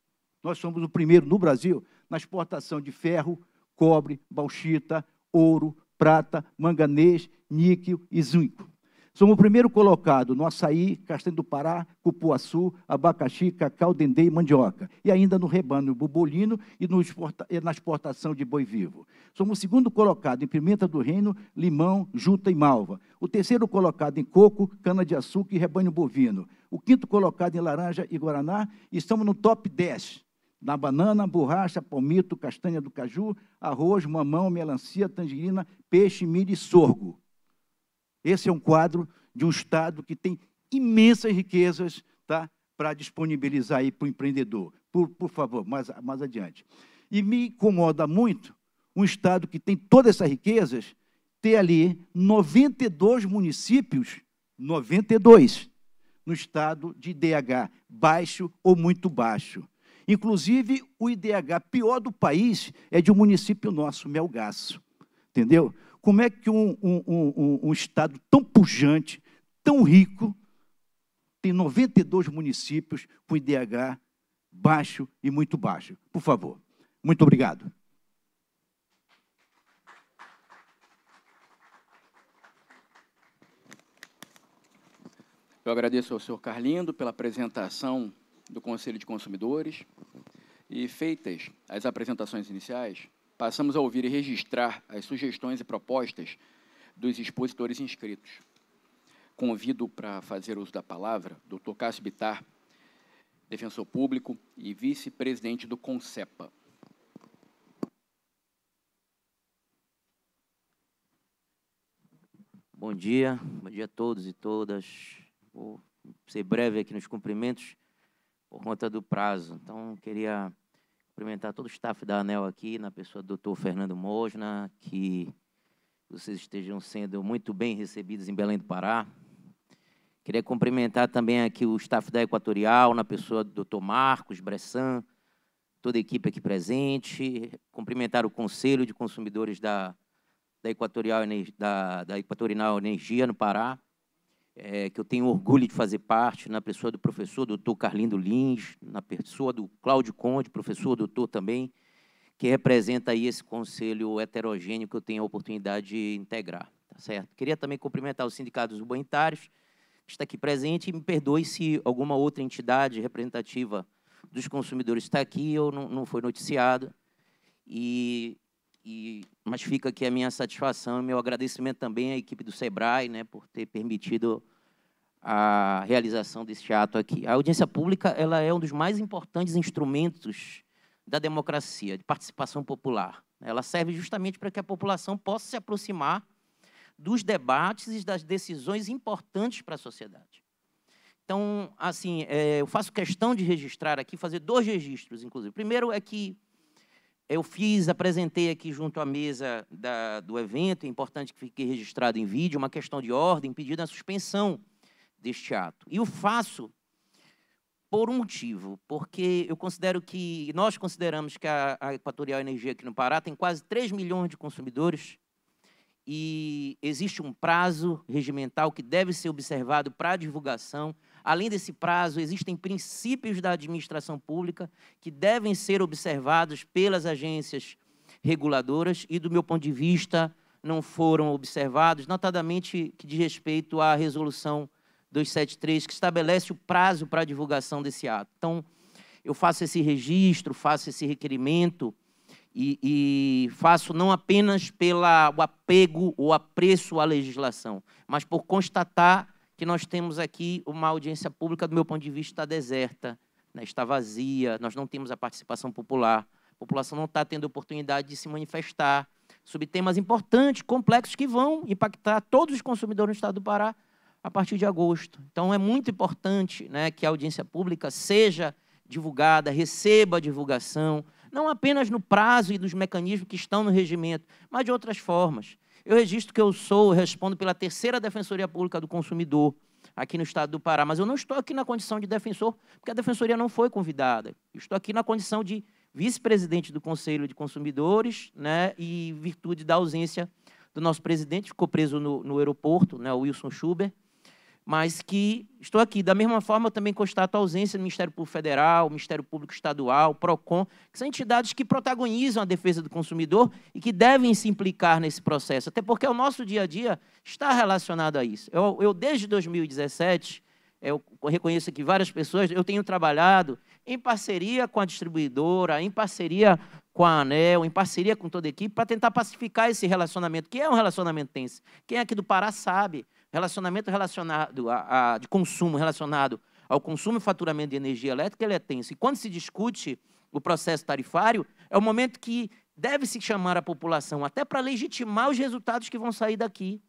nós somos o primeiro no Brasil, na exportação de ferro, cobre, bauxita, ouro, prata, manganês, níquel e zinco. Somos o primeiro colocado no açaí, castanho do Pará, cupuaçu, abacaxi, cacau, dendê e mandioca. E ainda no rebanho bobolino e exporta, na exportação de boi vivo. Somos o segundo colocado em pimenta do reino, limão, juta e malva. O terceiro colocado em coco, cana-de-açúcar e rebanho bovino. O quinto colocado em laranja e guaraná. E estamos no top 10 na banana, borracha, palmito, castanha do caju, arroz, mamão, melancia, tangerina, peixe, milho e sorgo. Esse é um quadro de um Estado que tem imensas riquezas tá, para disponibilizar aí para o empreendedor. Por, por favor, mais, mais adiante. E me incomoda muito um Estado que tem todas essas riquezas ter ali 92 municípios, 92, no estado de IDH baixo ou muito baixo. Inclusive, o IDH pior do país é de um município nosso, Melgaço. Entendeu? Como é que um, um, um, um Estado tão pujante, tão rico, tem 92 municípios com IDH baixo e muito baixo? Por favor. Muito obrigado. Eu agradeço ao senhor Carlindo pela apresentação do Conselho de Consumidores. E feitas as apresentações iniciais, passamos a ouvir e registrar as sugestões e propostas dos expositores inscritos. Convido para fazer uso da palavra Dr. Cássio Bitar, defensor público e vice-presidente do CONCEPA. Bom dia, bom dia a todos e todas. Vou ser breve aqui nos cumprimentos por conta do prazo. Então, queria cumprimentar todo o staff da ANEL aqui, na pessoa do doutor Fernando Mosna, que vocês estejam sendo muito bem recebidos em Belém do Pará. Queria cumprimentar também aqui o staff da Equatorial, na pessoa do doutor Marcos Bressan, toda a equipe aqui presente, cumprimentar o Conselho de Consumidores da, da, Equatorial, da, da Equatorial Energia no Pará, é, que eu tenho orgulho de fazer parte, na pessoa do professor doutor Carlindo Lins, na pessoa do Cláudio Conde, professor doutor também, que representa aí esse conselho heterogêneo que eu tenho a oportunidade de integrar. Tá certo? Queria também cumprimentar os sindicatos urbanitários, que está aqui presente, e me perdoe se alguma outra entidade representativa dos consumidores está aqui ou não, não foi noticiada. E e, mas fica aqui a minha satisfação e meu agradecimento também à equipe do SEBRAE né, por ter permitido a realização deste ato aqui. A audiência pública ela é um dos mais importantes instrumentos da democracia, de participação popular. Ela serve justamente para que a população possa se aproximar dos debates e das decisões importantes para a sociedade. Então, assim, é, eu faço questão de registrar aqui, fazer dois registros, inclusive. Primeiro é que eu fiz, apresentei aqui junto à mesa da, do evento, é importante que fique registrado em vídeo, uma questão de ordem pedindo a suspensão deste ato. E o faço por um motivo, porque eu considero que, nós consideramos que a, a Equatorial Energia aqui no Pará tem quase 3 milhões de consumidores e existe um prazo regimental que deve ser observado para a divulgação Além desse prazo, existem princípios da administração pública que devem ser observados pelas agências reguladoras e, do meu ponto de vista, não foram observados, notadamente que diz respeito à resolução 273, que estabelece o prazo para a divulgação desse ato. Então, eu faço esse registro, faço esse requerimento e, e faço não apenas pelo apego ou apreço à legislação, mas por constatar que nós temos aqui uma audiência pública, do meu ponto de vista, está deserta, né? está vazia, nós não temos a participação popular, a população não está tendo oportunidade de se manifestar sobre temas importantes, complexos, que vão impactar todos os consumidores no estado do Pará a partir de agosto. Então, é muito importante né, que a audiência pública seja divulgada, receba a divulgação, não apenas no prazo e dos mecanismos que estão no regimento, mas de outras formas. Eu registro que eu sou, respondo pela terceira Defensoria Pública do Consumidor aqui no estado do Pará, mas eu não estou aqui na condição de defensor, porque a defensoria não foi convidada. Eu estou aqui na condição de vice-presidente do Conselho de Consumidores, né, e em virtude da ausência do nosso presidente, ficou preso no, no aeroporto, né, Wilson Schubert, mas que estou aqui. Da mesma forma, eu também constato a ausência do Ministério Público Federal, Ministério Público Estadual, PROCON, que são entidades que protagonizam a defesa do consumidor e que devem se implicar nesse processo, até porque o nosso dia a dia está relacionado a isso. Eu, eu desde 2017, eu reconheço aqui várias pessoas, eu tenho trabalhado em parceria com a distribuidora, em parceria com a ANEL, em parceria com toda a equipe, para tentar pacificar esse relacionamento, que é um relacionamento tenso. Quem é aqui do Pará sabe, Relacionamento relacionado a, a, de consumo relacionado ao consumo e faturamento de energia elétrica, ele é tenso. E quando se discute o processo tarifário, é o momento que deve-se chamar a população, até para legitimar os resultados que vão sair daqui.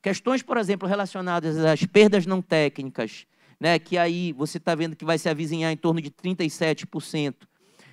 Questões, por exemplo, relacionadas às perdas não técnicas, né, que aí você está vendo que vai se avizinhar em torno de 37%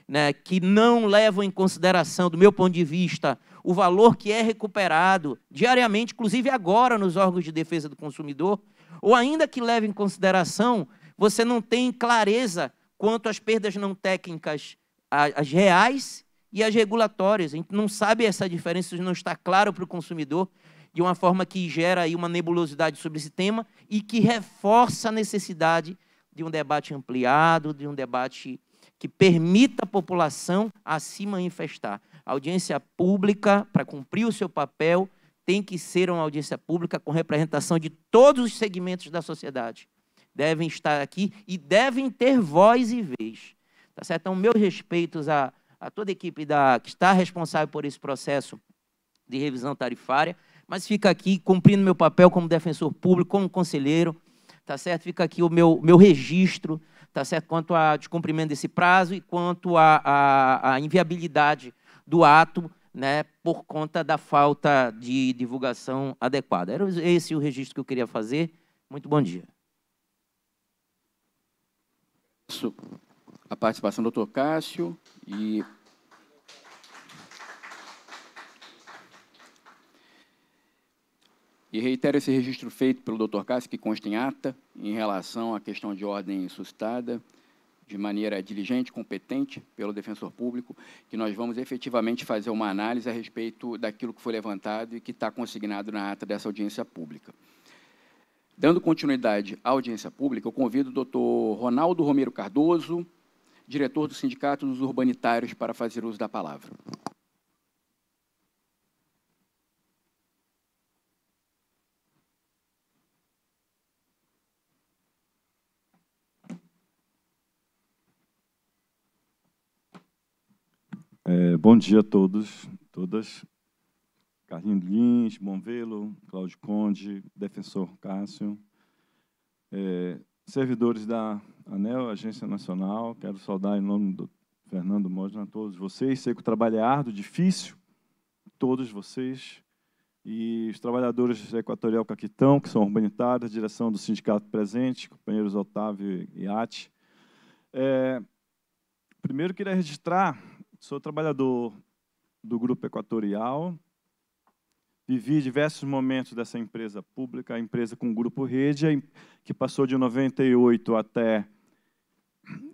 né, que não levam em consideração, do meu ponto de vista, o valor que é recuperado diariamente, inclusive agora nos órgãos de defesa do consumidor, ou ainda que leve em consideração, você não tem clareza quanto às perdas não técnicas, as reais e as regulatórias. A gente não sabe essa diferença, não está claro para o consumidor, de uma forma que gera aí uma nebulosidade sobre esse tema e que reforça a necessidade de um debate ampliado, de um debate que permita a população a se manifestar. A audiência pública, para cumprir o seu papel, tem que ser uma audiência pública com representação de todos os segmentos da sociedade. Devem estar aqui e devem ter voz e vez. Tá certo? Então, meus respeitos a, a toda a equipe da, que está responsável por esse processo de revisão tarifária, mas fica aqui cumprindo meu papel como defensor público, como conselheiro, tá certo? Fica aqui o meu, meu registro tá certo? quanto ao descumprimento desse prazo e quanto à inviabilidade do ato né, por conta da falta de divulgação adequada. Era esse o registro que eu queria fazer. Muito bom dia. A participação do doutor Cássio e E reitero esse registro feito pelo Dr. Cássio, que consta em ata, em relação à questão de ordem suscitada, de maneira diligente, competente, pelo defensor público, que nós vamos efetivamente fazer uma análise a respeito daquilo que foi levantado e que está consignado na ata dessa audiência pública. Dando continuidade à audiência pública, eu convido o doutor Ronaldo Romero Cardoso, diretor do Sindicato dos Urbanitários, para fazer uso da palavra. Bom dia a todos, todas. Carlinhos Lins, Bonvelo, Cláudio Conde, Defensor Cássio, é, servidores da ANEL, Agência Nacional, quero saudar em nome do Fernando Mosna a todos vocês. Sei que o trabalho é árduo, difícil, todos vocês. E os trabalhadores da Equatorial Caquitão, que são urbanitários, direção do sindicato presente, companheiros Otávio e Ati. É, primeiro, queria registrar Sou trabalhador do Grupo Equatorial. Vivi diversos momentos dessa empresa pública, a empresa com o Grupo Rede, que passou de 98 até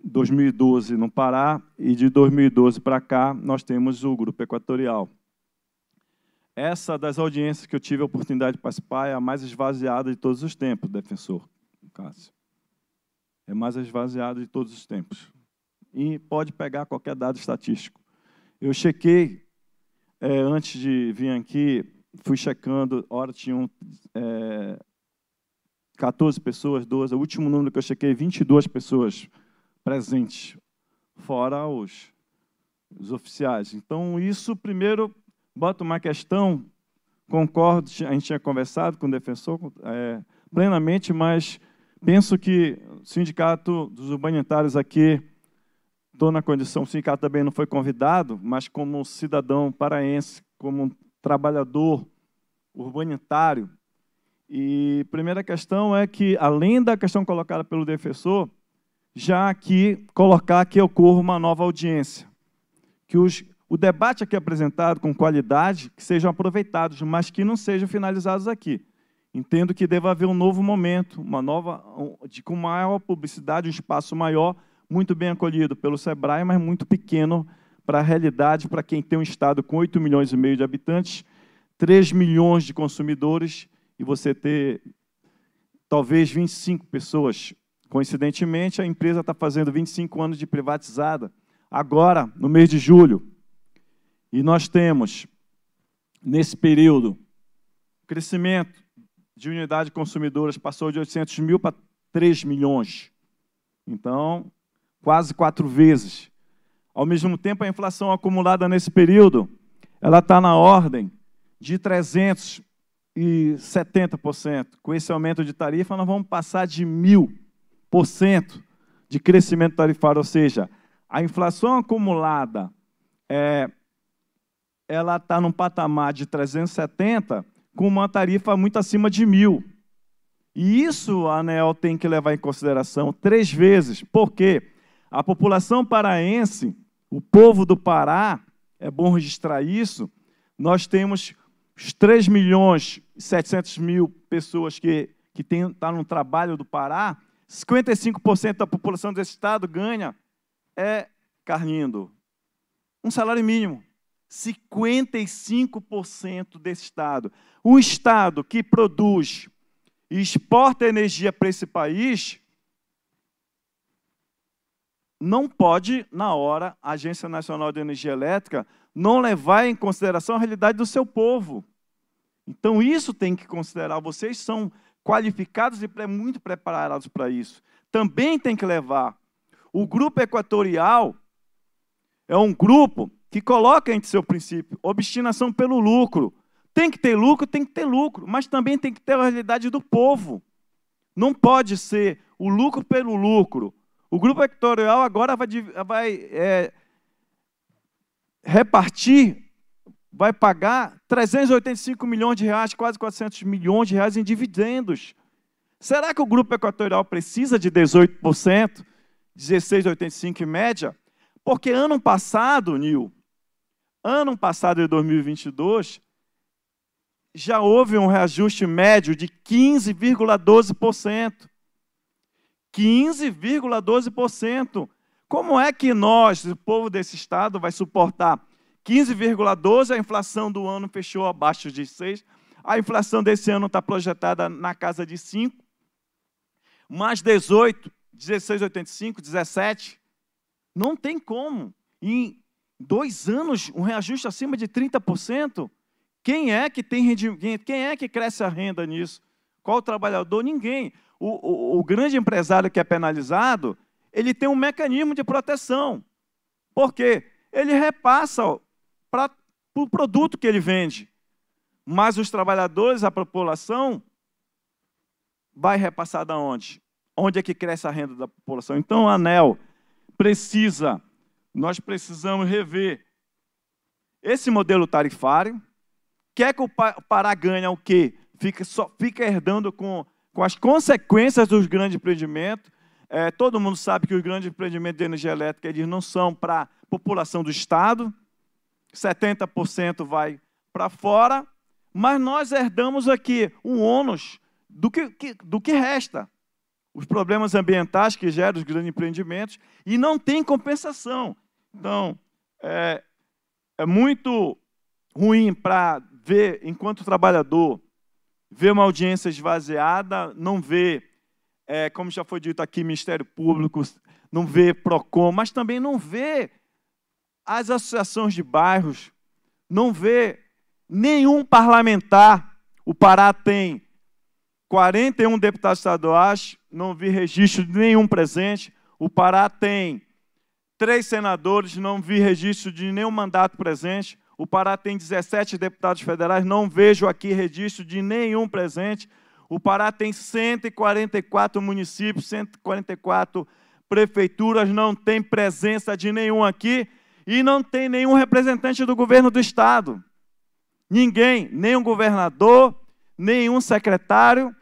2012 no Pará, e de 2012 para cá nós temos o Grupo Equatorial. Essa das audiências que eu tive a oportunidade de participar é a mais esvaziada de todos os tempos, defensor Cássio. É mais esvaziada de todos os tempos e pode pegar qualquer dado estatístico. Eu chequei é, antes de vir aqui, fui checando, hora tinham é, 14 pessoas, 12, o último número que eu chequei, 22 pessoas presentes, fora os, os oficiais. Então, isso primeiro bota uma questão, concordo, a gente tinha conversado com o defensor é, plenamente, mas penso que o Sindicato dos Urbanitários aqui estou na condição, o sindicato também não foi convidado, mas como cidadão paraense, como trabalhador urbanitário. E primeira questão é que, além da questão colocada pelo defensor, já aqui colocar que ocorra uma nova audiência, que os, o debate aqui apresentado com qualidade que sejam aproveitados, mas que não sejam finalizados aqui. Entendo que deva haver um novo momento, uma nova de com maior publicidade, um espaço maior muito bem acolhido pelo SEBRAE, mas muito pequeno para a realidade, para quem tem um estado com 8 milhões e meio de habitantes, 3 milhões de consumidores e você ter talvez 25 pessoas. Coincidentemente, a empresa está fazendo 25 anos de privatizada, agora, no mês de julho. E nós temos, nesse período, crescimento de unidades consumidoras passou de 800 mil para 3 milhões. Então, quase quatro vezes. Ao mesmo tempo, a inflação acumulada nesse período, ela está na ordem de 370%. Com esse aumento de tarifa, nós vamos passar de 1.000% de crescimento tarifário, ou seja, a inflação acumulada é, ela está num patamar de 370 com uma tarifa muito acima de 1.000%. E isso a ANEL tem que levar em consideração três vezes. Por quê? A população paraense, o povo do Pará, é bom registrar isso, nós temos os 3 milhões e 700 mil pessoas que, que estão tá no trabalho do Pará, 55% da população desse estado ganha, é, Carlindo, um salário mínimo. 55% desse estado. Um estado que produz e exporta energia para esse país, não pode, na hora, a Agência Nacional de Energia Elétrica não levar em consideração a realidade do seu povo. Então, isso tem que considerar. Vocês são qualificados e muito preparados para isso. Também tem que levar. O grupo equatorial é um grupo que coloca entre seu princípio obstinação pelo lucro. Tem que ter lucro, tem que ter lucro, mas também tem que ter a realidade do povo. Não pode ser o lucro pelo lucro, o grupo equatorial agora vai, vai é, repartir, vai pagar 385 milhões de reais, quase 400 milhões de reais em dividendos. Será que o grupo equatorial precisa de 18%, 16,85% em média? Porque ano passado, Nil, ano passado de 2022, já houve um reajuste médio de 15,12%. 15,12%. Como é que nós, o povo desse estado, vai suportar 15,12%? A inflação do ano fechou abaixo de 6%. A inflação desse ano está projetada na casa de 5%. Mais 18, 16,85, 17. Não tem como. Em dois anos, um reajuste acima de 30%. Quem é que tem rendimento? Quem é que cresce a renda nisso? Qual trabalhador? Ninguém o, o, grande empresário que é penalizado, ele tem um mecanismo de proteção. Por quê? Ele repassa para o pro produto que ele vende. Mas os trabalhadores, a população, vai repassar da onde? Onde é que cresce a renda da população? Então, a ANEL precisa, nós precisamos rever esse modelo tarifário. Quer que o Pará ganha o quê? Fica, só, fica herdando com com as consequências dos grandes empreendimentos. É, todo mundo sabe que os grandes empreendimentos de energia elétrica eles não são para a população do Estado, 70% vai para fora, mas nós herdamos aqui o ônus do que, que, do que resta. Os problemas ambientais que geram os grandes empreendimentos e não tem compensação. Então, é, é muito ruim para ver, enquanto trabalhador, vê uma audiência esvaziada, não vê, é, como já foi dito aqui, Ministério Público, não vê PROCON, mas também não vê as associações de bairros, não vê nenhum parlamentar. O Pará tem 41 deputados estaduais, não vi registro de nenhum presente. O Pará tem três senadores, não vi registro de nenhum mandato presente. O Pará tem 17 deputados federais, não vejo aqui registro de nenhum presente. O Pará tem 144 municípios, 144 prefeituras, não tem presença de nenhum aqui e não tem nenhum representante do governo do estado. Ninguém, nenhum governador, nenhum secretário.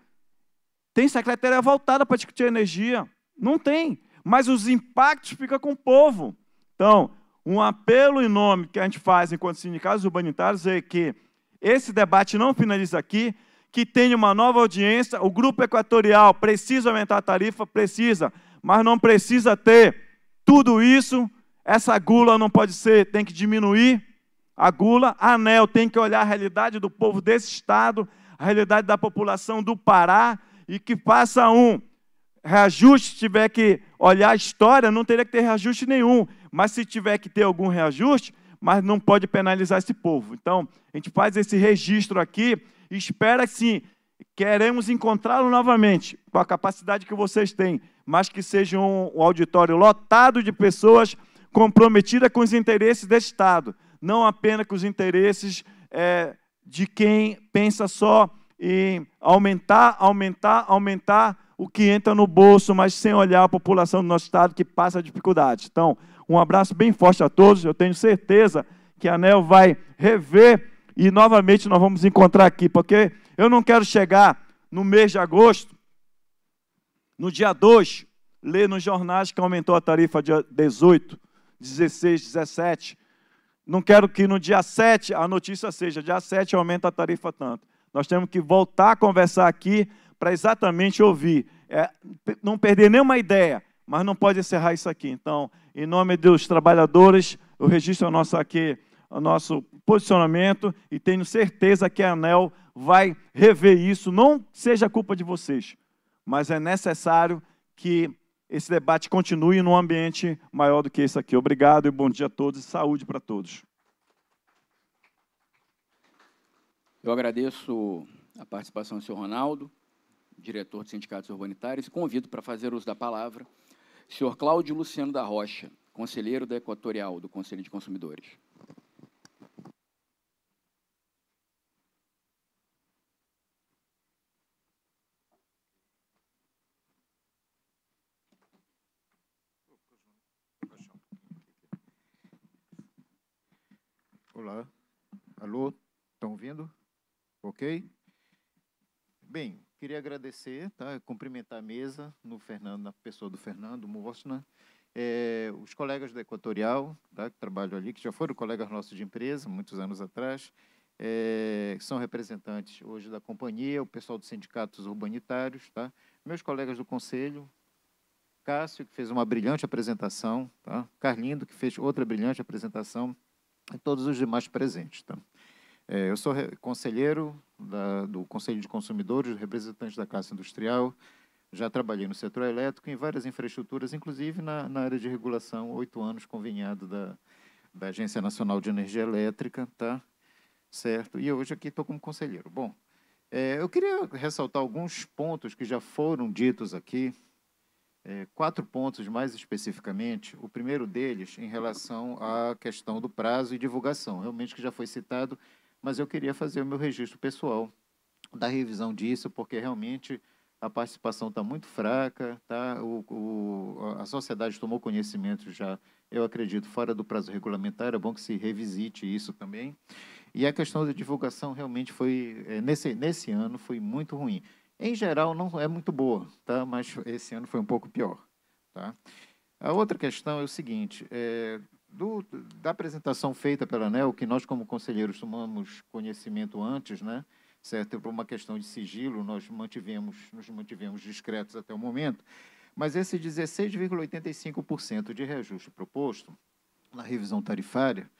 Tem secretaria voltada para discutir energia? Não tem. Mas os impactos ficam com o povo. Então, um apelo em nome que a gente faz enquanto sindicatos urbanitários é que esse debate não finaliza aqui, que tenha uma nova audiência, o grupo equatorial precisa aumentar a tarifa, precisa, mas não precisa ter tudo isso, essa gula não pode ser, tem que diminuir a gula, a ANEL tem que olhar a realidade do povo desse estado, a realidade da população do Pará, e que faça um reajuste, tiver que olhar a história, não teria que ter reajuste nenhum mas se tiver que ter algum reajuste, mas não pode penalizar esse povo. Então, a gente faz esse registro aqui e espera sim, queremos encontrá-lo novamente, com a capacidade que vocês têm, mas que seja um auditório lotado de pessoas comprometidas com os interesses desse Estado, não apenas com os interesses é, de quem pensa só em aumentar, aumentar, aumentar o que entra no bolso, mas sem olhar a população do nosso Estado que passa dificuldades. Então, um abraço bem forte a todos. Eu tenho certeza que a ANEL vai rever e novamente nós vamos encontrar aqui, porque eu não quero chegar no mês de agosto, no dia 2, ler nos jornais que aumentou a tarifa dia 18, 16, 17. Não quero que no dia 7 a notícia seja, dia 7 aumenta a tarifa tanto. Nós temos que voltar a conversar aqui para exatamente ouvir. É, não perder nenhuma ideia, mas não pode encerrar isso aqui. Então, em nome dos trabalhadores, eu registro a nossa aqui o nosso posicionamento e tenho certeza que a ANEL vai rever isso. Não seja culpa de vocês, mas é necessário que esse debate continue num ambiente maior do que esse aqui. Obrigado e bom dia a todos e saúde para todos. Eu agradeço a participação do senhor Ronaldo, diretor de Sindicatos Urbanitários, e convido para fazer uso da palavra Senhor Cláudio Luciano da Rocha, conselheiro da Equatorial, do Conselho de Consumidores. Olá. Alô? Estão ouvindo? Ok? Bem, queria agradecer, tá? cumprimentar a mesa, no Fernando, na pessoa do Fernando Mosna, é, os colegas do Equatorial, tá? que trabalham ali, que já foram colegas nossos de empresa, muitos anos atrás, é, são representantes hoje da companhia, o pessoal dos sindicatos urbanitários, tá? meus colegas do conselho, Cássio, que fez uma brilhante apresentação, tá? Carlindo, que fez outra brilhante apresentação, e todos os demais presentes. Tá? É, eu sou conselheiro da, do Conselho de Consumidores, representante da classe Industrial, já trabalhei no setor elétrico em várias infraestruturas, inclusive na, na área de regulação, oito anos convenhado da, da Agência Nacional de Energia Elétrica, tá? Certo? E hoje aqui estou como conselheiro. Bom, é, eu queria ressaltar alguns pontos que já foram ditos aqui, é, quatro pontos mais especificamente. O primeiro deles em relação à questão do prazo e divulgação, realmente que já foi citado mas eu queria fazer o meu registro pessoal da revisão disso, porque realmente a participação está muito fraca, tá? O, o, a sociedade tomou conhecimento já, eu acredito, fora do prazo regulamentar, é bom que se revisite isso também. E a questão da divulgação realmente foi, eh, nesse, nesse ano, foi muito ruim. Em geral, não é muito boa, tá? mas esse ano foi um pouco pior. Tá? A outra questão é o seguinte, é, do, da apresentação feita pela ANEL, que nós, como conselheiros, tomamos conhecimento antes, né? certo? Por uma questão de sigilo, nós mantivemos, nos mantivemos discretos até o momento, mas esse 16,85% de reajuste proposto na revisão tarifária,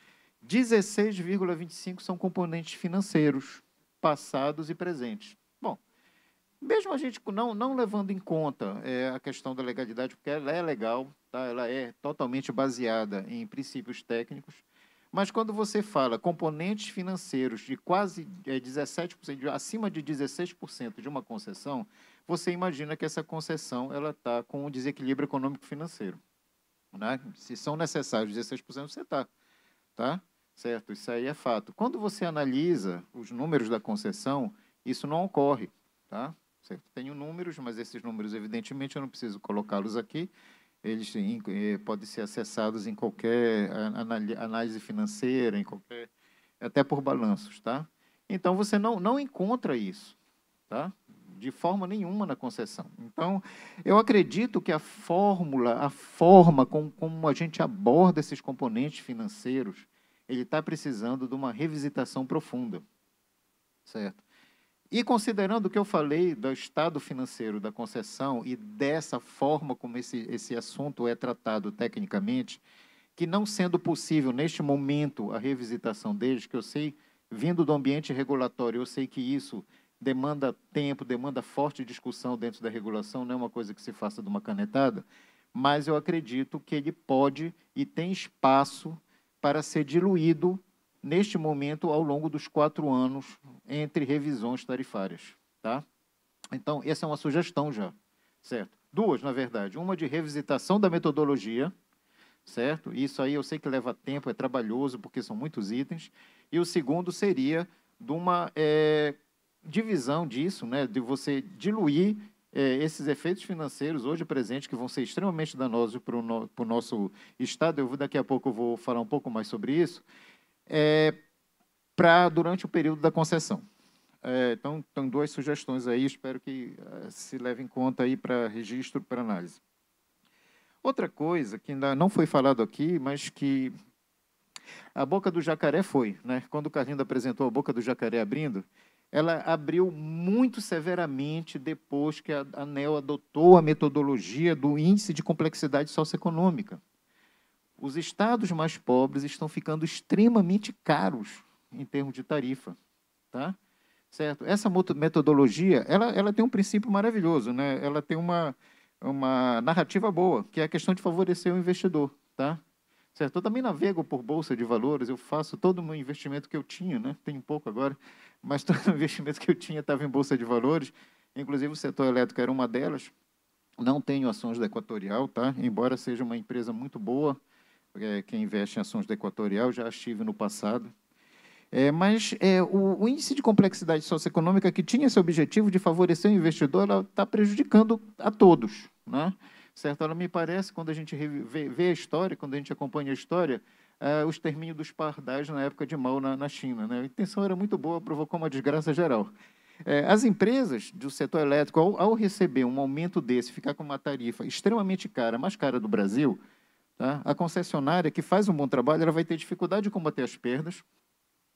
16,25% são componentes financeiros, passados e presentes. Bom, mesmo a gente não, não levando em conta é, a questão da legalidade, porque ela é legal, tá? ela é totalmente baseada em princípios técnicos. Mas quando você fala componentes financeiros de quase 17%, é, de, acima de 16% de uma concessão, você imagina que essa concessão ela está com um desequilíbrio econômico-financeiro. Né? Se são necessários 16%, você está. Tá? Certo? Isso aí é fato. Quando você analisa os números da concessão, isso não ocorre. Tá? Certo? Tenho números, mas esses números, evidentemente, eu não preciso colocá-los aqui eles em, eh, podem ser acessados em qualquer análise financeira, em qualquer até por balanços, tá? Então você não, não encontra isso, tá? De forma nenhuma na concessão. Então, eu acredito que a fórmula, a forma com, como a gente aborda esses componentes financeiros, ele está precisando de uma revisitação profunda, certo? E considerando o que eu falei do estado financeiro da concessão e dessa forma como esse, esse assunto é tratado tecnicamente, que não sendo possível neste momento a revisitação deles, que eu sei, vindo do ambiente regulatório, eu sei que isso demanda tempo, demanda forte discussão dentro da regulação, não é uma coisa que se faça de uma canetada, mas eu acredito que ele pode e tem espaço para ser diluído neste momento, ao longo dos quatro anos, entre revisões tarifárias. Tá? Então, essa é uma sugestão já, certo? Duas, na verdade. Uma de revisitação da metodologia, certo? Isso aí eu sei que leva tempo, é trabalhoso, porque são muitos itens. E o segundo seria de uma é, divisão disso, né? de você diluir é, esses efeitos financeiros hoje presentes, que vão ser extremamente danosos para o no, nosso Estado. Eu, daqui a pouco eu vou falar um pouco mais sobre isso é, para durante o período da concessão. É, então, tem duas sugestões aí, espero que é, se leve em conta aí para registro, para análise. Outra coisa que ainda não foi falado aqui, mas que a boca do jacaré foi, né? Quando o Carlindo apresentou a boca do jacaré abrindo, ela abriu muito severamente depois que a ANEL adotou a metodologia do índice de complexidade socioeconômica os estados mais pobres estão ficando extremamente caros em termos de tarifa, tá? Certo? Essa metodologia, ela, ela tem um princípio maravilhoso, né? Ela tem uma, uma narrativa boa, que é a questão de favorecer o investidor, tá? Certo? Eu também navego por bolsa de valores, eu faço todo o meu investimento que eu tinha, né? Tem pouco agora, mas todo o investimento que eu tinha estava em bolsa de valores, inclusive o setor elétrico era uma delas. Não tenho ações da Equatorial, tá? Embora seja uma empresa muito boa, é, quem investe em ações da Equatorial, já estive no passado. É, mas é, o, o, índice de complexidade socioeconômica, que tinha esse objetivo de favorecer o investidor, está prejudicando a todos. Né? Certo? Ela me parece, quando a gente vê, vê, a história, quando a gente acompanha a história, é, o extermínio dos pardais na época de Mao na, na China. Né? A intenção era muito boa, provocou uma desgraça geral. É, as empresas do setor elétrico, ao, ao receber um aumento desse, ficar com uma tarifa extremamente cara, mais cara do Brasil, Tá? A concessionária que faz um bom trabalho, ela vai ter dificuldade de combater as perdas,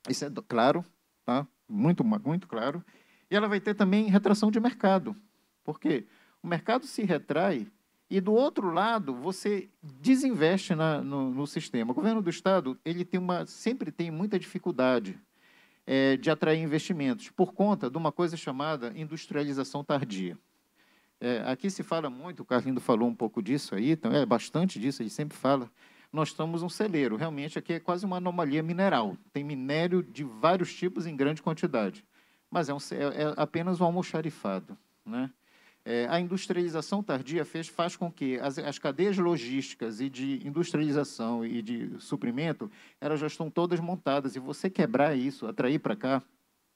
isso é claro, tá? muito, muito claro, e ela vai ter também retração de mercado, porque o mercado se retrai e, do outro lado, você desinveste na, no, no, sistema. O governo do Estado ele tem uma, sempre tem muita dificuldade é, de atrair investimentos por conta de uma coisa chamada industrialização tardia. É, aqui se fala muito, o Carlindo falou um pouco disso aí, então é bastante disso, ele sempre fala. Nós estamos um celeiro, realmente aqui é quase uma anomalia mineral. Tem minério de vários tipos em grande quantidade, mas é, um, é, é apenas um almoxarifado. Né? É, a industrialização tardia fez, faz com que as, as cadeias logísticas e de industrialização e de suprimento elas já estão todas montadas e você quebrar isso, atrair para cá,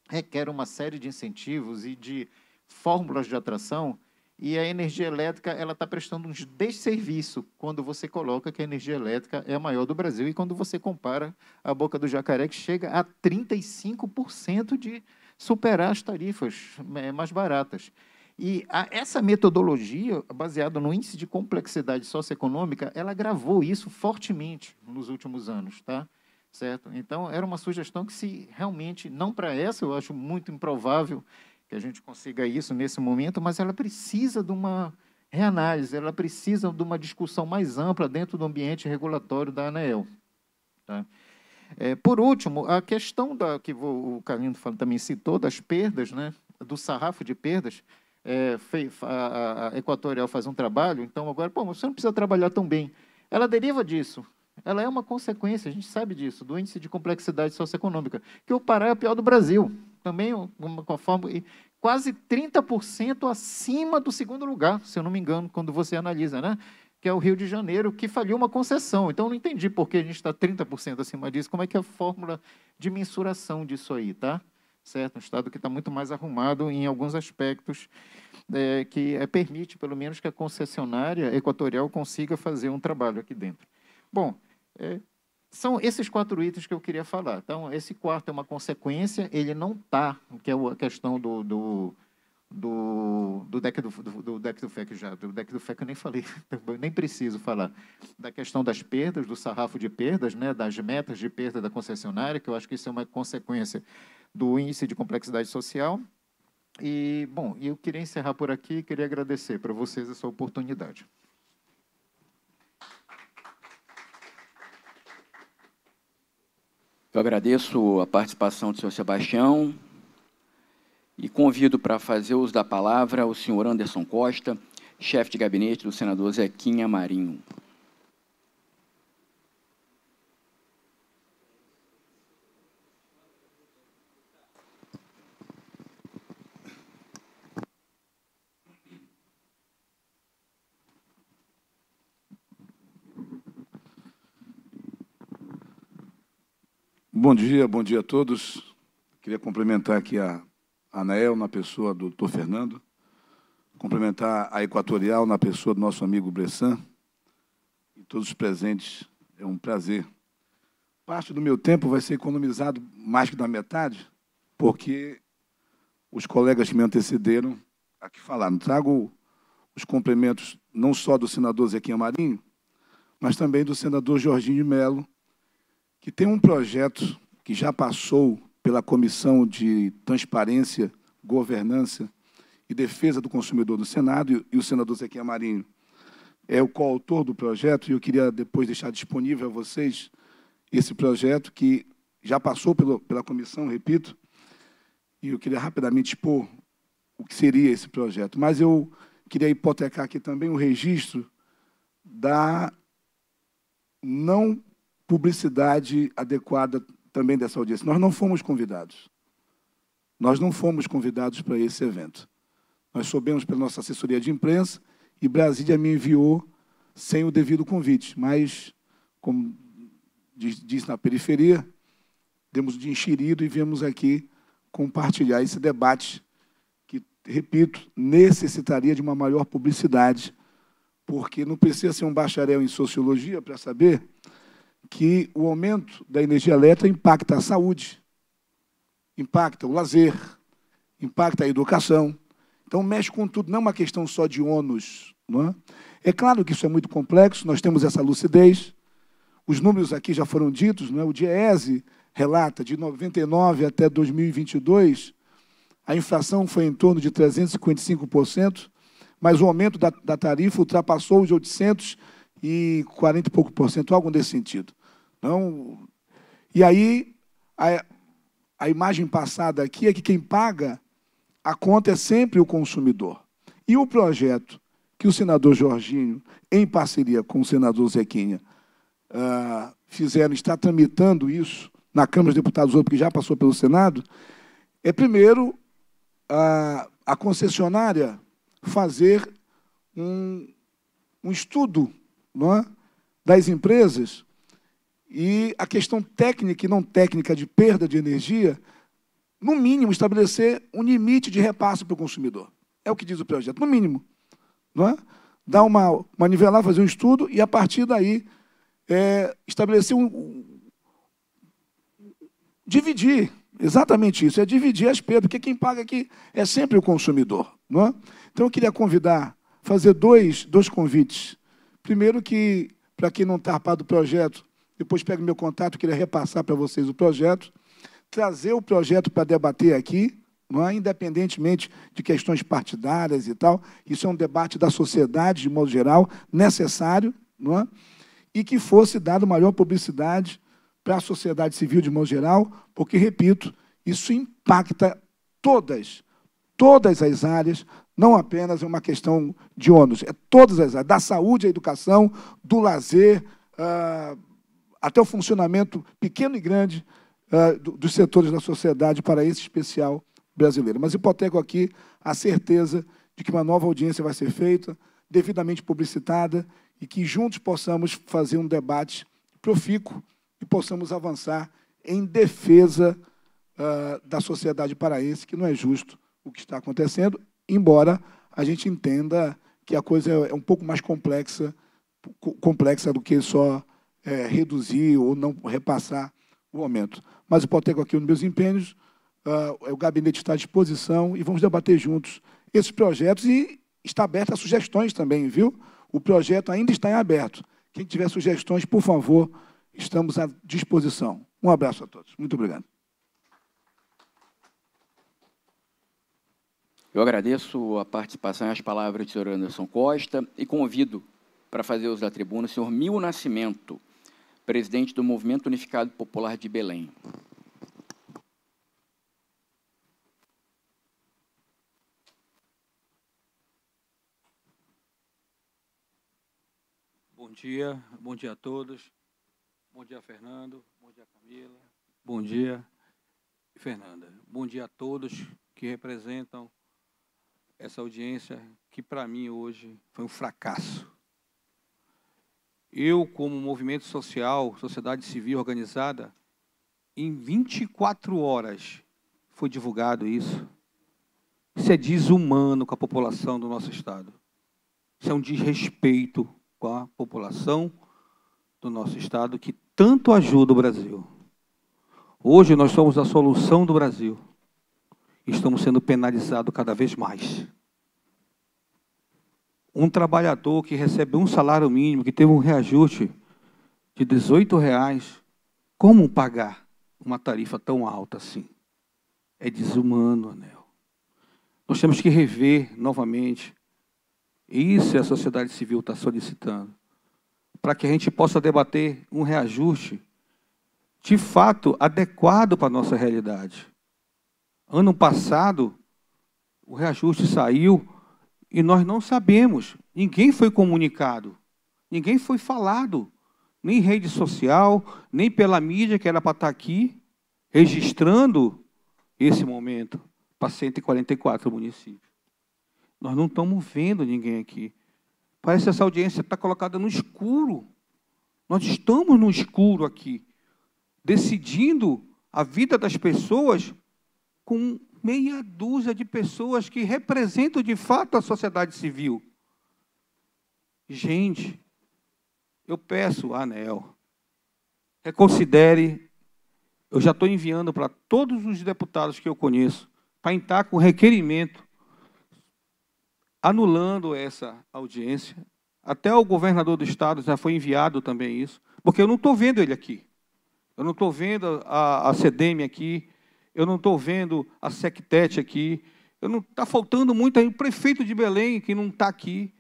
requer uma série de incentivos e de fórmulas de atração e a energia elétrica ela está prestando um desserviço quando você coloca que a energia elétrica é a maior do Brasil e quando você compara a boca do jacaré que chega a 35% de superar as tarifas é, mais baratas. E a, essa metodologia, baseada no índice de complexidade socioeconômica, ela gravou isso fortemente nos últimos anos, tá? Certo? Então, era uma sugestão que se realmente, não para essa, eu acho muito improvável que a gente consiga isso nesse momento, mas ela precisa de uma reanálise, ela precisa de uma discussão mais ampla dentro do ambiente regulatório da ANEEL. Tá? É, por último, a questão da, que o Carlinho também citou, das perdas, né, do sarrafo de perdas, é, a, a Equatorial faz um trabalho, então agora, pô, você não precisa trabalhar tão bem. Ela deriva disso. Ela é uma consequência, a gente sabe disso, do índice de complexidade socioeconômica, que o Pará é o pior do Brasil também uma e quase 30% acima do segundo lugar, se eu não me engano, quando você analisa, né? que é o Rio de Janeiro, que falhou uma concessão. Então, não entendi por que a gente está 30% acima disso. Como é que é a fórmula de mensuração disso aí, tá? Certo? Um Estado que está muito mais arrumado em alguns aspectos, é, que é, permite, pelo menos, que a concessionária equatorial consiga fazer um trabalho aqui dentro. Bom, é, são esses quatro itens que eu queria falar. Então, esse quarto é uma consequência, ele não está, que é a questão do, do, do, do deck do, do, do, deck do FEC já, do deck do FEC eu nem falei, nem preciso falar, da questão das perdas, do sarrafo de perdas, né, das metas de perda da concessionária, que eu acho que isso é uma consequência do índice de complexidade social. E, bom, eu queria encerrar por aqui e queria agradecer para vocês essa oportunidade. Eu agradeço a participação do senhor Sebastião e convido para fazer uso da palavra o senhor Anderson Costa, chefe de gabinete do senador Zequinha Marinho. Bom dia, bom dia a todos. Queria cumprimentar aqui a Anael na pessoa do Dr. Fernando, cumprimentar a Equatorial na pessoa do nosso amigo Bressan e todos os presentes. É um prazer. Parte do meu tempo vai ser economizado mais que da metade, porque os colegas que me antecederam aqui falaram. Trago os cumprimentos não só do senador Zequinha Marinho, mas também do senador Jorginho de Melo, que tem um projeto que já passou pela Comissão de Transparência, Governança e Defesa do Consumidor do Senado, e o senador Zequinha Marinho é o coautor do projeto, e eu queria depois deixar disponível a vocês esse projeto que já passou pelo, pela comissão, repito, e eu queria rapidamente expor o que seria esse projeto. Mas eu queria hipotecar aqui também o registro da não publicidade adequada também dessa audiência. Nós não fomos convidados. Nós não fomos convidados para esse evento. Nós soubemos pela nossa assessoria de imprensa e Brasília me enviou sem o devido convite, mas, como diz, diz na periferia, demos de enxerido e viemos aqui compartilhar esse debate que, repito, necessitaria de uma maior publicidade, porque não precisa ser um bacharel em sociologia para saber que o aumento da energia elétrica impacta a saúde, impacta o lazer, impacta a educação. Então, mexe com tudo, não é uma questão só de ônus. Não é? é claro que isso é muito complexo, nós temos essa lucidez, os números aqui já foram ditos, não é? o DIEESE relata de 99 até 2022, a inflação foi em torno de 355%, mas o aumento da, da tarifa ultrapassou os 840 e pouco por cento, algo nesse sentido. Não. E aí, a, a imagem passada aqui é que quem paga a conta é sempre o consumidor. E o projeto que o senador Jorginho, em parceria com o senador Zequinha, uh, ah, fizeram, está tramitando isso na Câmara dos Deputados, porque já passou pelo Senado, é primeiro a, ah, a concessionária fazer um, um estudo é? das empresas e a questão técnica e não técnica de perda de energia, no mínimo, estabelecer um limite de repasse para o consumidor. É o que diz o projeto, no mínimo. Não é? Dar uma, uma nivelar, fazer um estudo e, a partir daí, é, estabelecer um, um. Dividir, exatamente isso, é dividir as perdas, porque quem paga aqui é sempre o consumidor. Não é? Então, eu queria convidar, fazer dois, dois convites. Primeiro, que, para quem não está a par do projeto, depois pego meu contato, queria repassar para vocês o projeto, trazer o projeto para debater aqui, não é? independentemente de questões partidárias e tal. Isso é um debate da sociedade, de modo geral, necessário, não é? e que fosse dado maior publicidade para a sociedade civil, de modo geral, porque, repito, isso impacta todas, todas as áreas, não apenas é uma questão de ônus, é todas as áreas, da saúde à educação, do lazer, uh, até o funcionamento pequeno e grande uh, dos setores da sociedade para esse especial brasileiro. Mas hipoteco aqui a certeza de que uma nova audiência vai ser feita, devidamente publicitada, e que juntos possamos fazer um debate profícuo e possamos avançar em defesa uh, da sociedade paraense, que não é justo o que está acontecendo, embora a gente entenda que a coisa é um pouco mais complexa, complexa do que só é, reduzir ou não repassar o aumento. Mas hipoteco aqui os meus empenhos, uh, o gabinete está à disposição e vamos debater juntos esses projetos e está aberto a sugestões também, viu? O projeto ainda está em aberto. Quem tiver sugestões, por favor, estamos à disposição. Um abraço a todos. Muito obrigado. Eu agradeço a participação e as palavras do senhor Anderson Costa e convido para fazer uso da tribuna o senhor Mil Nascimento presidente do Movimento Unificado Popular de Belém. Bom dia, bom dia a todos. Bom dia, Fernando. Bom dia, Camila. Bom dia, Fernanda. Bom dia a todos que representam essa audiência que, para mim, hoje foi um fracasso eu, como movimento social, sociedade civil organizada, em 24 horas foi divulgado isso. Isso é desumano com a população do nosso Estado. Isso é um desrespeito com a população do nosso Estado que tanto ajuda o Brasil. Hoje nós somos a solução do Brasil. Estamos sendo penalizados cada vez mais um trabalhador que recebe um salário mínimo, que teve um reajuste de 18 reais, como pagar uma tarifa tão alta assim? É desumano, Anel. Nós temos que rever novamente. Isso é a sociedade civil está solicitando. Para que a gente possa debater um reajuste de fato adequado para a nossa realidade. Ano passado, o reajuste saiu e nós não sabemos, ninguém foi comunicado, ninguém foi falado, nem rede social, nem pela mídia que era para estar tá aqui registrando esse momento para 144 municípios. Nós não estamos vendo ninguém aqui. Parece que essa audiência está colocada no escuro. Nós estamos no escuro aqui, decidindo a vida das pessoas com meia dúzia de pessoas que representam de fato a sociedade civil. Gente, eu peço, Anel, reconsidere. Eu já estou enviando para todos os deputados que eu conheço para entrar com requerimento anulando essa audiência. Até o governador do estado já foi enviado também isso, porque eu não estou vendo ele aqui. Eu não estou vendo a, a CDM aqui, eu não estou vendo a Sectete aqui, está faltando muito aí o prefeito de Belém que não está aqui.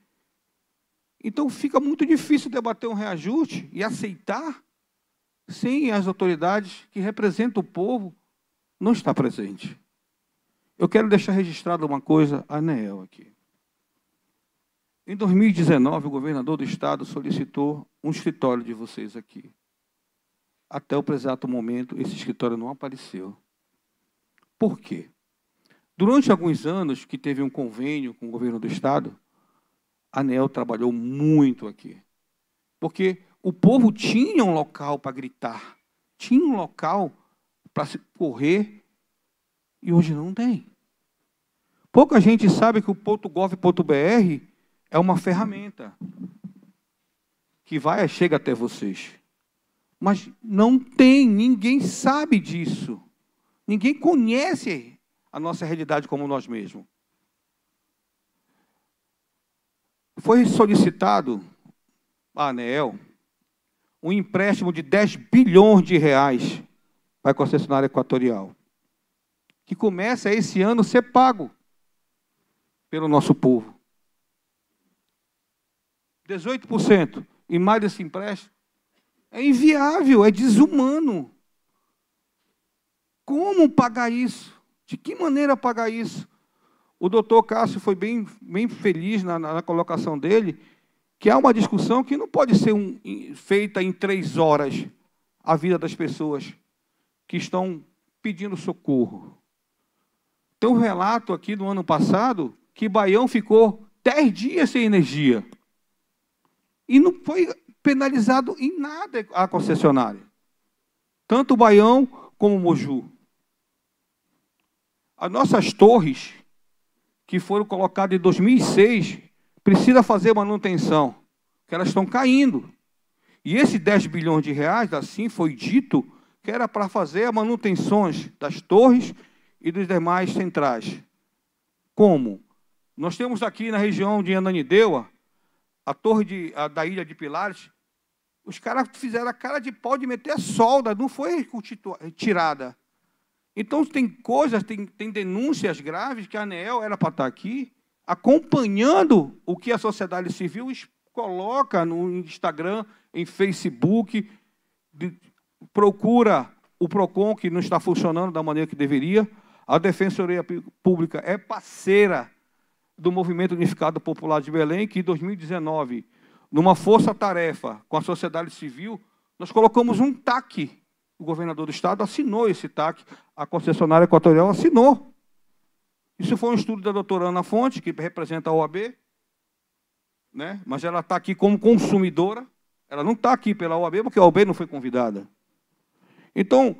Então fica muito difícil debater um reajuste e aceitar sem as autoridades que representam o povo não estar presente. Eu quero deixar registrado uma coisa a ANEEL aqui. Em 2019, o governador do estado solicitou um escritório de vocês aqui. Até o exato momento, esse escritório não apareceu. Por quê? Durante alguns anos que teve um convênio com o governo do estado, a ANEL trabalhou muito aqui. Porque o povo tinha um local para gritar, tinha um local para se correr e hoje não tem. Pouca gente sabe que o .gov.br é uma ferramenta que vai e chega até vocês. Mas não tem, ninguém sabe disso. Ninguém conhece a nossa realidade como nós mesmos. Foi solicitado a ANEEL um empréstimo de 10 bilhões de reais para a concessionária equatorial, que começa esse ano a ser pago pelo nosso povo. 18% e mais desse empréstimo é inviável, é desumano. Como pagar isso? De que maneira pagar isso? O doutor Cássio foi bem, bem feliz na, na, na colocação dele, que há uma discussão que não pode ser um, feita em três horas a vida das pessoas que estão pedindo socorro. Tem um relato aqui do ano passado que Baião ficou dez dias sem energia. E não foi penalizado em nada a concessionária. Tanto o Baião como o Moju. As nossas torres, que foram colocadas em 2006, precisa fazer manutenção, que elas estão caindo. E esse 10 bilhões de reais, assim foi dito, que era para fazer as manutenções das torres e dos demais centrais. Como? Nós temos aqui na região de Ananideua, a torre de, a, da Ilha de Pilares, os caras fizeram a cara de pau de meter a solda, não foi tirada. Então, tem coisas, tem, tem denúncias graves que a ANEEL era para estar tá aqui, acompanhando o que a sociedade civil coloca no Instagram, em Facebook, de, procura o PROCON, que não está funcionando da maneira que deveria. A Defensoria Pública é parceira do Movimento Unificado Popular de Belém, que em 2019, numa força-tarefa com a sociedade civil, nós colocamos um TAC o governador do estado assinou esse TAC, a concessionária equatorial assinou. Isso foi um estudo da doutora Ana Fonte, que representa a OAB, né? mas ela está aqui como consumidora, ela não está aqui pela OAB, porque a OAB não foi convidada. Então,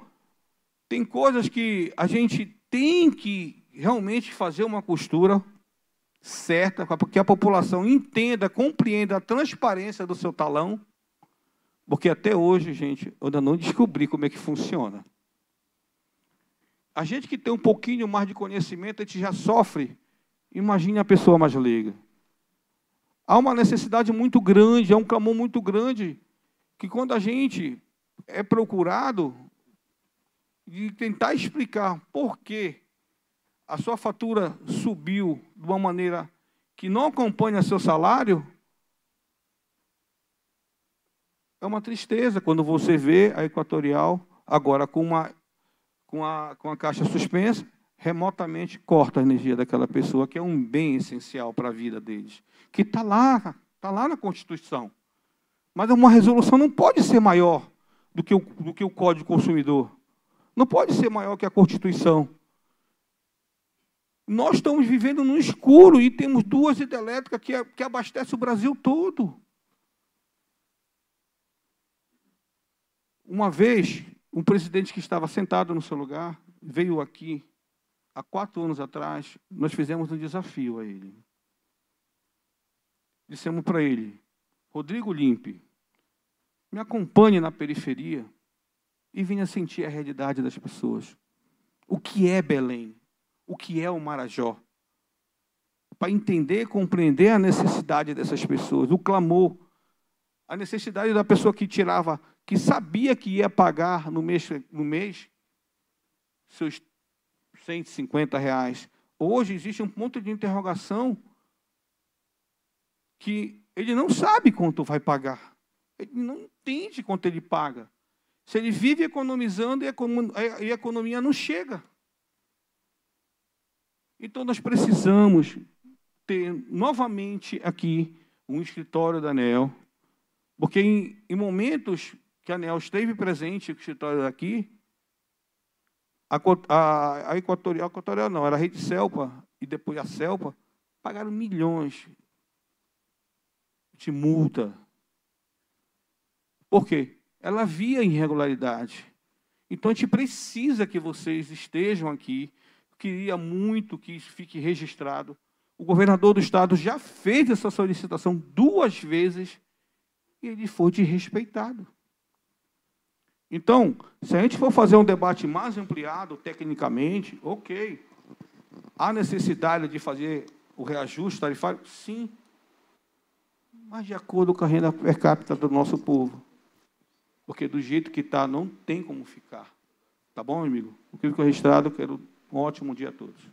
tem coisas que a gente tem que realmente fazer uma costura certa, para que a população entenda, compreenda a transparência do seu talão, porque até hoje, gente, eu ainda não descobri como é que funciona. A gente que tem um pouquinho mais de conhecimento, a gente já sofre. Imagine a pessoa mais leiga. Há uma necessidade muito grande, há um clamor muito grande, que quando a gente é procurado de tentar explicar por que a sua fatura subiu de uma maneira que não acompanha seu salário, É uma tristeza quando você vê a Equatorial agora com uma com a, com a caixa suspensa, remotamente corta a energia daquela pessoa, que é um bem essencial para a vida deles, que está lá, está lá na Constituição. Mas uma resolução não pode ser maior do que, o, do que o Código Consumidor. Não pode ser maior que a Constituição. Nós estamos vivendo no escuro e temos duas hidrelétricas que, que abastecem o Brasil todo. Uma vez, um presidente que estava sentado no seu lugar veio aqui, há quatro anos atrás, nós fizemos um desafio a ele. Dissemos para ele: Rodrigo Limpe, me acompanhe na periferia e venha sentir a realidade das pessoas. O que é Belém? O que é o Marajó? Para entender, compreender a necessidade dessas pessoas, o clamor, a necessidade da pessoa que tirava que sabia que ia pagar no mês, no mês seus 150 reais. Hoje existe um ponto de interrogação que ele não sabe quanto vai pagar. Ele não entende quanto ele paga. Se ele vive economizando e a economia não chega. Então nós precisamos ter novamente aqui um escritório da ANEL, porque em, em momentos que Aniel esteve presente no escritório aqui, a, a, a Equatorial, a Equatorial não, era a Rede Selpa e depois a Selpa, pagaram milhões de multa. Por quê? Ela via irregularidade. Então a gente precisa que vocês estejam aqui. Eu queria muito que isso fique registrado. O governador do estado já fez essa solicitação duas vezes e ele foi desrespeitado. Então, se a gente for fazer um debate mais ampliado tecnicamente, ok. Há necessidade de fazer o reajuste tarifário? Sim. Mas de acordo com a renda per capita do nosso povo. Porque do jeito que está, não tem como ficar. Tá bom, amigo? O que ficou registrado, quero um ótimo dia a todos.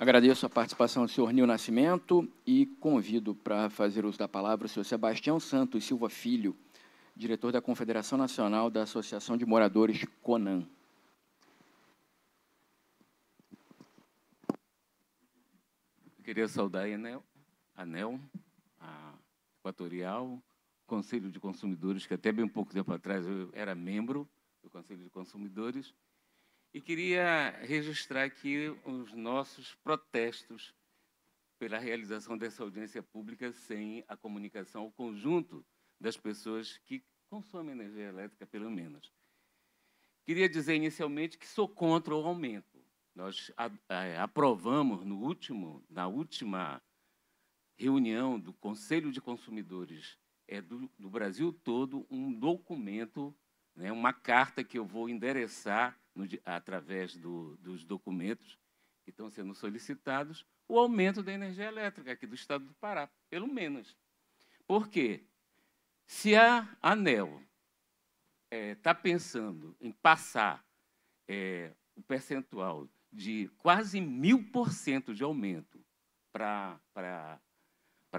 Agradeço a participação do senhor Nil Nascimento e convido para fazer uso da palavra o senhor Sebastião Santos Silva Filho, diretor da Confederação Nacional da Associação de Moradores CONAN. Eu queria saudar a ANEL, a Equatorial, Conselho de Consumidores, que até bem pouco tempo atrás eu era membro do Conselho de Consumidores, e queria registrar aqui os nossos protestos pela realização dessa audiência pública sem a comunicação ao conjunto das pessoas que consomem energia elétrica, pelo menos. Queria dizer inicialmente que sou contra o aumento. Nós aprovamos no último, na última reunião do Conselho de Consumidores é, do, do Brasil todo um documento, né, uma carta que eu vou endereçar no, através do, dos documentos que estão sendo solicitados, o aumento da energia elétrica aqui do estado do Pará, pelo menos. Por quê? Se a ANEL está eh, é, pensando em passar é, o percentual de quase mil por cento de aumento para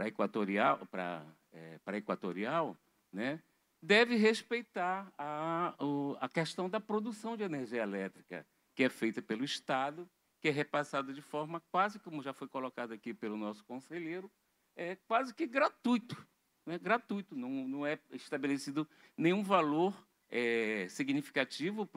equatorial, para é, eh, equatorial né? deve respeitar a, a questão da produção de energia elétrica, que é feita pelo Estado, que é repassada de forma quase, como já foi colocado aqui pelo nosso conselheiro, é quase que gratuito. Né? Gratuito, não, não é estabelecido nenhum valor é, significativo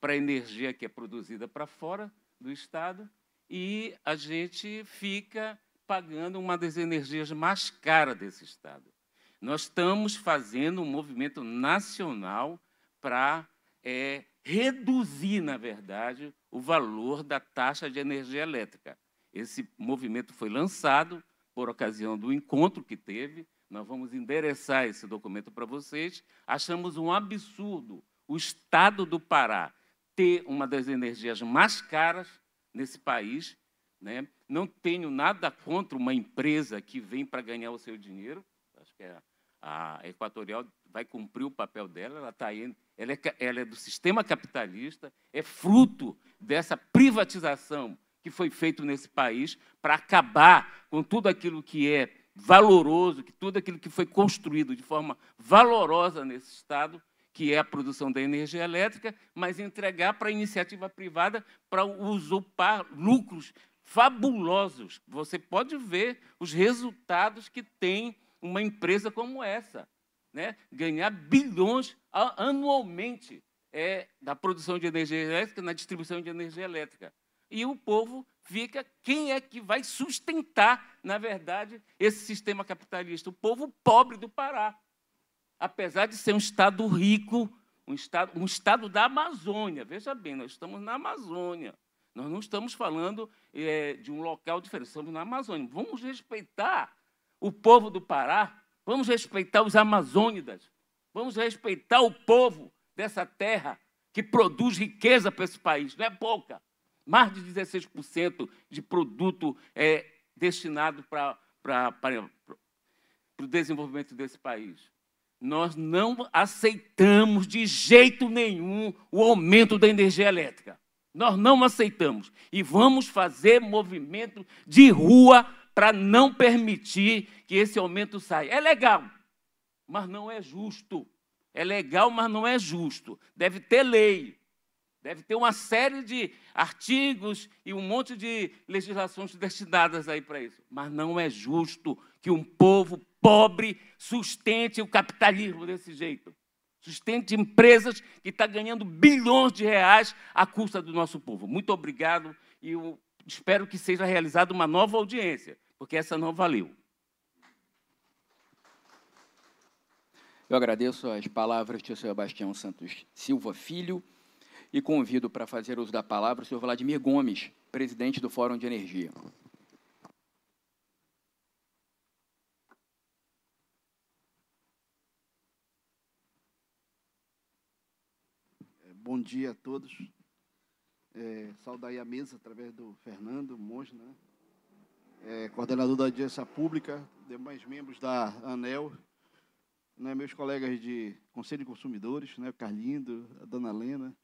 para a energia que é produzida para fora do Estado e a gente fica pagando uma das energias mais caras desse Estado. Nós estamos fazendo um movimento nacional para é, reduzir, na verdade, o valor da taxa de energia elétrica. Esse movimento foi lançado por ocasião do encontro que teve. Nós vamos endereçar esse documento para vocês. Achamos um absurdo o Estado do Pará ter uma das energias mais caras nesse país. Né? Não tenho nada contra uma empresa que vem para ganhar o seu dinheiro, que é a Equatorial vai cumprir o papel dela, ela está indo, ela é, ela é do sistema capitalista, é fruto dessa privatização que foi feito nesse país para acabar com tudo aquilo que é valoroso, que tudo aquilo que foi construído de forma valorosa nesse Estado, que é a produção da energia elétrica, mas entregar para a iniciativa privada para usurpar lucros fabulosos. Você pode ver os resultados que tem uma empresa como essa, né? ganhar bilhões anualmente é, da produção de energia elétrica, na distribuição de energia elétrica. E o povo fica, quem é que vai sustentar, na verdade, esse sistema capitalista? O povo pobre do Pará. Apesar de ser um Estado rico, um Estado, um estado da Amazônia, veja bem, nós estamos na Amazônia. Nós não estamos falando é, de um local diferente, estamos na Amazônia. Vamos respeitar o povo do Pará, vamos respeitar os amazônidas, vamos respeitar o povo dessa terra que produz riqueza para esse país, não é pouca. Mais de 16% de produto é destinado para, para, para, para o desenvolvimento desse país. Nós não aceitamos de jeito nenhum o aumento da energia elétrica. Nós não aceitamos. E vamos fazer movimento de rua para não permitir que esse aumento saia. É legal, mas não é justo. É legal, mas não é justo. Deve ter lei. Deve ter uma série de artigos e um monte de legislações destinadas aí para isso. Mas não é justo que um povo pobre sustente o capitalismo desse jeito. Sustente empresas que estão tá ganhando bilhões de reais à custa do nosso povo. Muito obrigado e o Espero que seja realizada uma nova audiência, porque essa não valeu. Eu agradeço as palavras do senhor Sebastião Santos Silva Filho e convido para fazer uso da palavra o senhor Vladimir Gomes, presidente do Fórum de Energia. Bom dia a todos é, saudar aí a mesa através do Fernando Monge, né? É, coordenador da audiência pública, demais membros da ANEL, né, meus colegas de Conselho de Consumidores, né, Carlindo, a Dona Lena,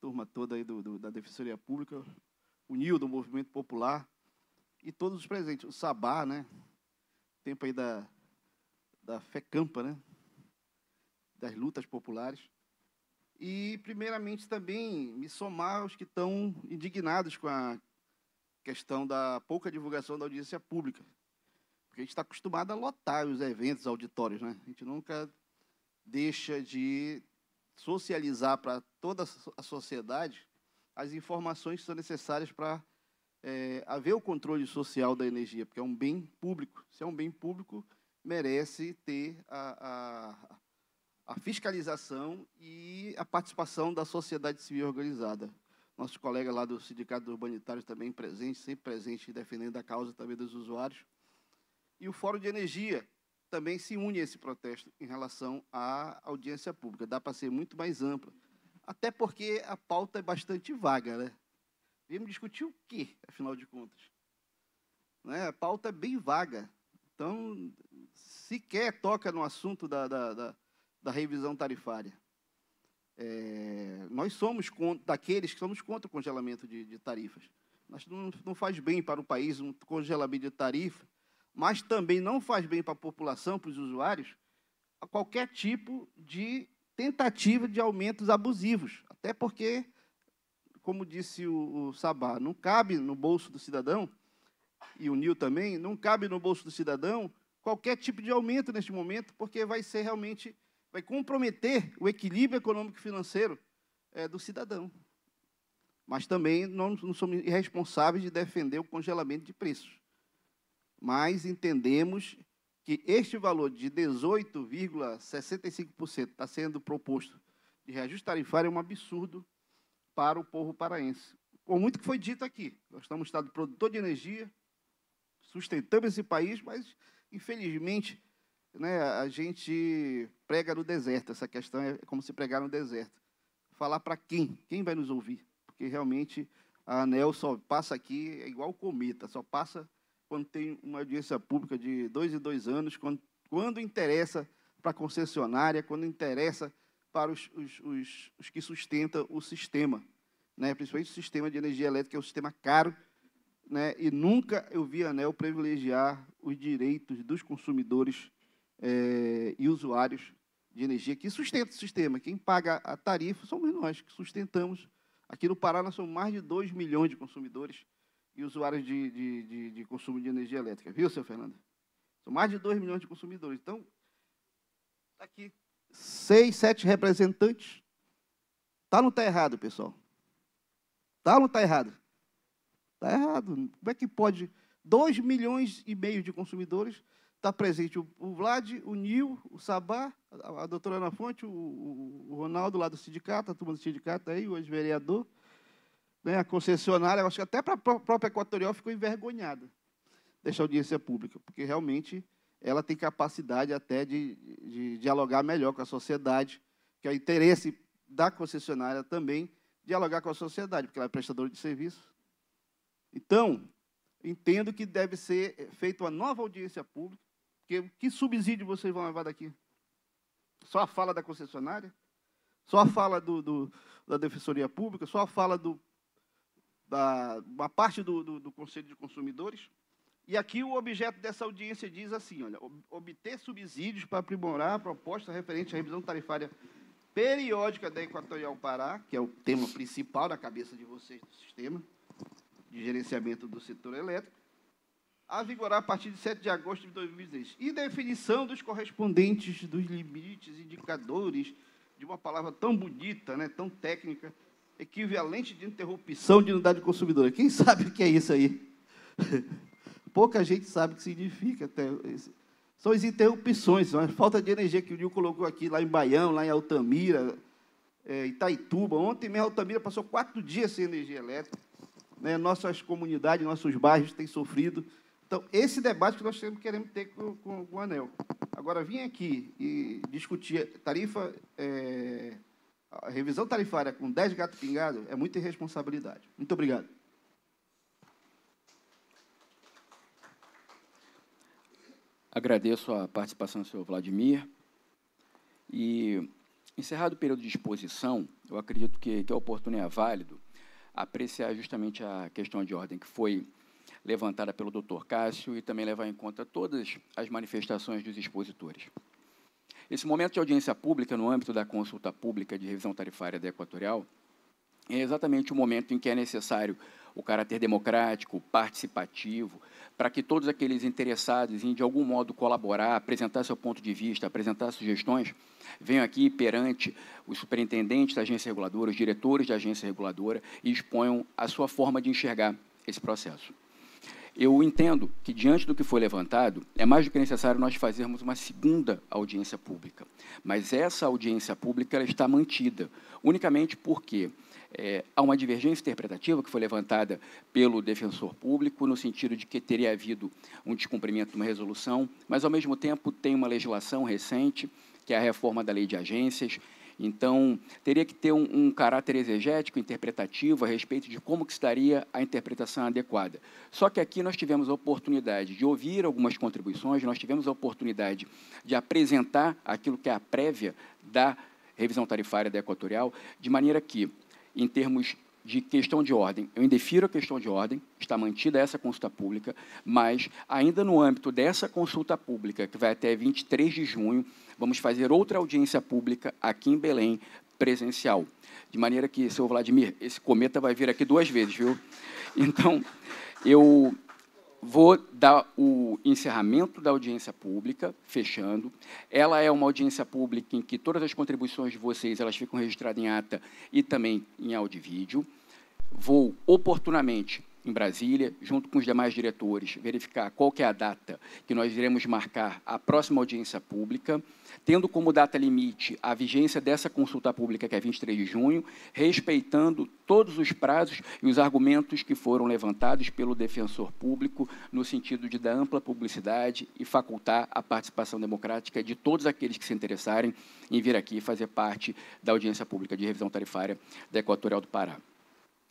turma toda aí do, do, da Defensoria Pública, o Nil do Movimento Popular e todos os presentes. O Sabá, né? Tempo aí da, da FECAMPA, né? Das lutas populares. E, primeiramente, também me somar aos que estão indignados com a questão da pouca divulgação da audiência pública. Porque a gente está acostumado a lotar os eventos auditórios, né? A gente nunca deixa de socializar para toda a sociedade as informações que são necessárias para é, haver o controle social da energia, porque é um bem público. Se é um bem público, merece ter a, a, a fiscalização e a participação da sociedade civil organizada. Nosso colega lá do Sindicato Urbanitário também presente, sempre presente, defendendo a causa também dos usuários. E o Fórum de Energia também se une a esse protesto em relação à audiência pública. Dá para ser muito mais ampla. Até porque a pauta é bastante vaga, né? Vimos discutir o quê, afinal de contas? Né? A pauta é bem vaga. Então, sequer toca no assunto da, da, da da revisão tarifária. É, nós somos daqueles que somos contra o congelamento de, de tarifas. Mas não, não, faz bem para o país um congelamento de tarifa, mas também não faz bem para a população, para os usuários, a qualquer tipo de tentativa de aumentos abusivos. Até porque, como disse o, o Sabá, não cabe no bolso do cidadão, e o Nil também, não cabe no bolso do cidadão qualquer tipo de aumento neste momento, porque vai ser realmente vai comprometer o equilíbrio econômico e financeiro é, do cidadão. Mas também não, não somos irresponsáveis de defender o congelamento de preços. Mas entendemos que este valor de 18,65% está sendo proposto de reajuste tarifário é um absurdo para o povo paraense. Com muito que foi dito aqui, nós estamos um estado produtor de energia, sustentamos esse país, mas infelizmente né, a gente prega no deserto. Essa questão é como se pregar no deserto. Falar para quem? Quem vai nos ouvir? Porque realmente a ANEL só passa aqui, é igual cometa, só passa quando tem uma audiência pública de dois em dois anos, quando, quando interessa para a concessionária, quando interessa para os, os, os, os que sustentam o sistema. Né? Principalmente o sistema de energia elétrica, que é um sistema caro, né? e nunca eu vi a ANEL privilegiar os direitos dos consumidores é, e usuários de energia que sustenta o sistema. Quem paga a tarifa somos nós, que sustentamos. Aqui no Pará, nós somos mais de 2 milhões de consumidores e usuários de, de, de, de consumo de energia elétrica. Viu, seu Fernando? São mais de 2 milhões de consumidores. Então, está aqui seis, sete representantes. Tá ou não está errado, pessoal? Tá ou não está errado? Está errado. Como é que pode 2 milhões e meio de consumidores está presente o, o, Vlad, o Nil, o Sabá, a, a doutora Ana Fonte, o, o, Ronaldo lá do sindicato, a turma do sindicato aí, hoje vereador, né, a concessionária, acho que até para a própria Equatorial ficou envergonhada dessa audiência pública, porque realmente ela tem capacidade até de, de dialogar melhor com a sociedade, que é o interesse da concessionária também dialogar com a sociedade, porque ela é prestadora de serviço. Então, entendo que deve ser eh, feita uma nova audiência pública, porque que subsídio vocês vão levar daqui? Só a fala da concessionária? Só a fala do, do da Defensoria Pública? Só a fala do, da uma parte do, do, do Conselho de Consumidores? E aqui o objeto dessa audiência diz assim, olha, obter subsídios para aprimorar a proposta referente à revisão tarifária periódica da Equatorial Pará, que é o tema principal na cabeça de vocês do sistema de gerenciamento do setor elétrico, a vigorar a partir de 7 de agosto de 2016. E definição dos correspondentes dos limites, indicadores, de uma palavra tão bonita, né, tão técnica, equivalente de interrupção de unidade consumidora. Quem sabe o que é isso aí? Pouca gente sabe o que significa. Até esse. São as interrupções, a falta de energia que o Nil colocou aqui, lá em Baião, lá em Altamira, é, Itaituba. Ontem mesmo, Altamira passou quatro dias sem energia elétrica. Né, nossas comunidades, nossos bairros têm sofrido então, esse debate que nós queremos ter com, com, com o ANEL. Agora, vir aqui e discutir tarifa, é, revisão tarifária com 10 gatos pingados é muita irresponsabilidade. Muito obrigado. Agradeço a participação do senhor Vladimir. E, encerrado o período de exposição, eu acredito que, que é oportuno e é válido apreciar justamente a questão de ordem que foi levantada pelo Dr. Cássio e também levar em conta todas as manifestações dos expositores. Esse momento de audiência pública no âmbito da consulta pública de revisão tarifária da Equatorial é exatamente o momento em que é necessário o caráter democrático, participativo, para que todos aqueles interessados em, de algum modo, colaborar, apresentar seu ponto de vista, apresentar sugestões, venham aqui perante os superintendentes da agência reguladora, os diretores da agência reguladora e exponham a sua forma de enxergar esse processo. Eu entendo que, diante do que foi levantado, é mais do que necessário nós fazermos uma segunda audiência pública. Mas essa audiência pública ela está mantida, unicamente porque é, há uma divergência interpretativa que foi levantada pelo defensor público, no sentido de que teria havido um descumprimento de uma resolução, mas, ao mesmo tempo, tem uma legislação recente, que é a reforma da lei de agências, então, teria que ter um, um, caráter exegético, interpretativo, a respeito de como que se daria a interpretação adequada. Só que aqui nós tivemos a oportunidade de ouvir algumas contribuições, nós tivemos a oportunidade de apresentar aquilo que é a prévia da revisão tarifária da Equatorial, de maneira que, em termos de questão de ordem. Eu indefiro a questão de ordem, está mantida essa consulta pública, mas ainda no âmbito dessa consulta pública, que vai até 23 de junho, vamos fazer outra audiência pública aqui em Belém, presencial. De maneira que, seu Vladimir, esse cometa vai vir aqui duas vezes, viu? Então, eu vou dar o encerramento da audiência pública, fechando. Ela é uma audiência pública em que todas as contribuições de vocês elas ficam registradas em ata e também em áudio e vídeo. Vou oportunamente em Brasília, junto com os demais diretores, verificar qual é a data que nós iremos marcar a próxima audiência pública, tendo como data limite a vigência dessa consulta pública, que é 23 de junho, respeitando todos os prazos e os argumentos que foram levantados pelo defensor público, no sentido de dar ampla publicidade e facultar a participação democrática de todos aqueles que se interessarem em vir aqui fazer parte da audiência pública de revisão tarifária da Equatorial do Pará.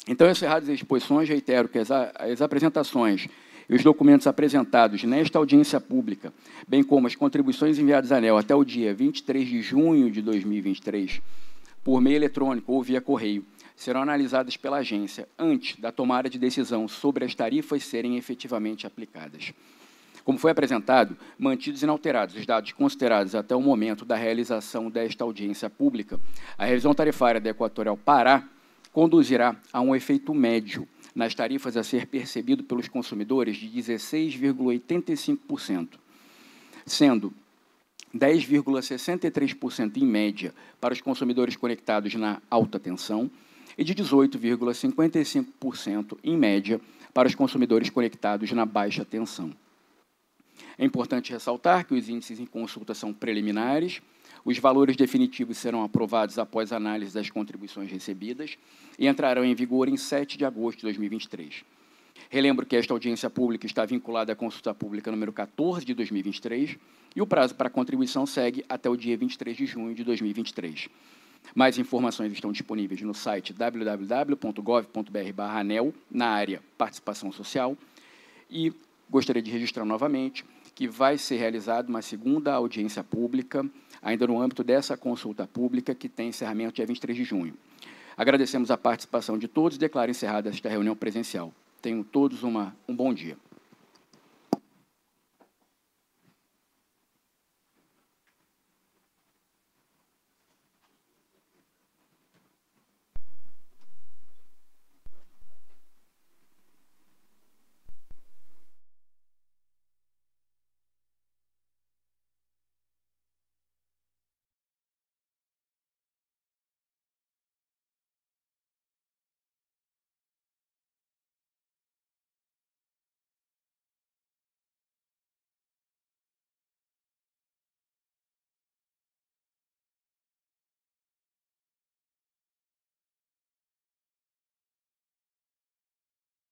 Então, encerradas as exposições, reitero que as, as apresentações e os documentos apresentados nesta audiência pública, bem como as contribuições enviadas à ANEL até o dia 23 de junho de 2023, por meio eletrônico ou via correio, serão analisadas pela agência antes da tomada de decisão sobre as tarifas serem efetivamente aplicadas. Como foi apresentado, mantidos inalterados os dados considerados até o momento da realização desta audiência pública, a revisão tarifária da Equatorial Pará conduzirá a um efeito médio nas tarifas a ser percebido pelos consumidores de 16,85%, sendo 10,63% em média para os consumidores conectados na alta tensão e de 18,55% em média para os consumidores conectados na baixa tensão. É importante ressaltar que os índices em consulta são preliminares os valores definitivos serão aprovados após análise das contribuições recebidas e entrarão em vigor em 7 de agosto de 2023. Relembro que esta audiência pública está vinculada à consulta pública número 14 de 2023 e o prazo para contribuição segue até o dia 23 de junho de 2023. Mais informações estão disponíveis no site www.gov.br/anel na área Participação Social e gostaria de registrar novamente que vai ser realizada uma segunda audiência pública ainda no âmbito dessa consulta pública que tem encerramento dia 23 de junho. Agradecemos a participação de todos e declaro encerrada esta reunião presencial. Tenham todos uma, um bom dia.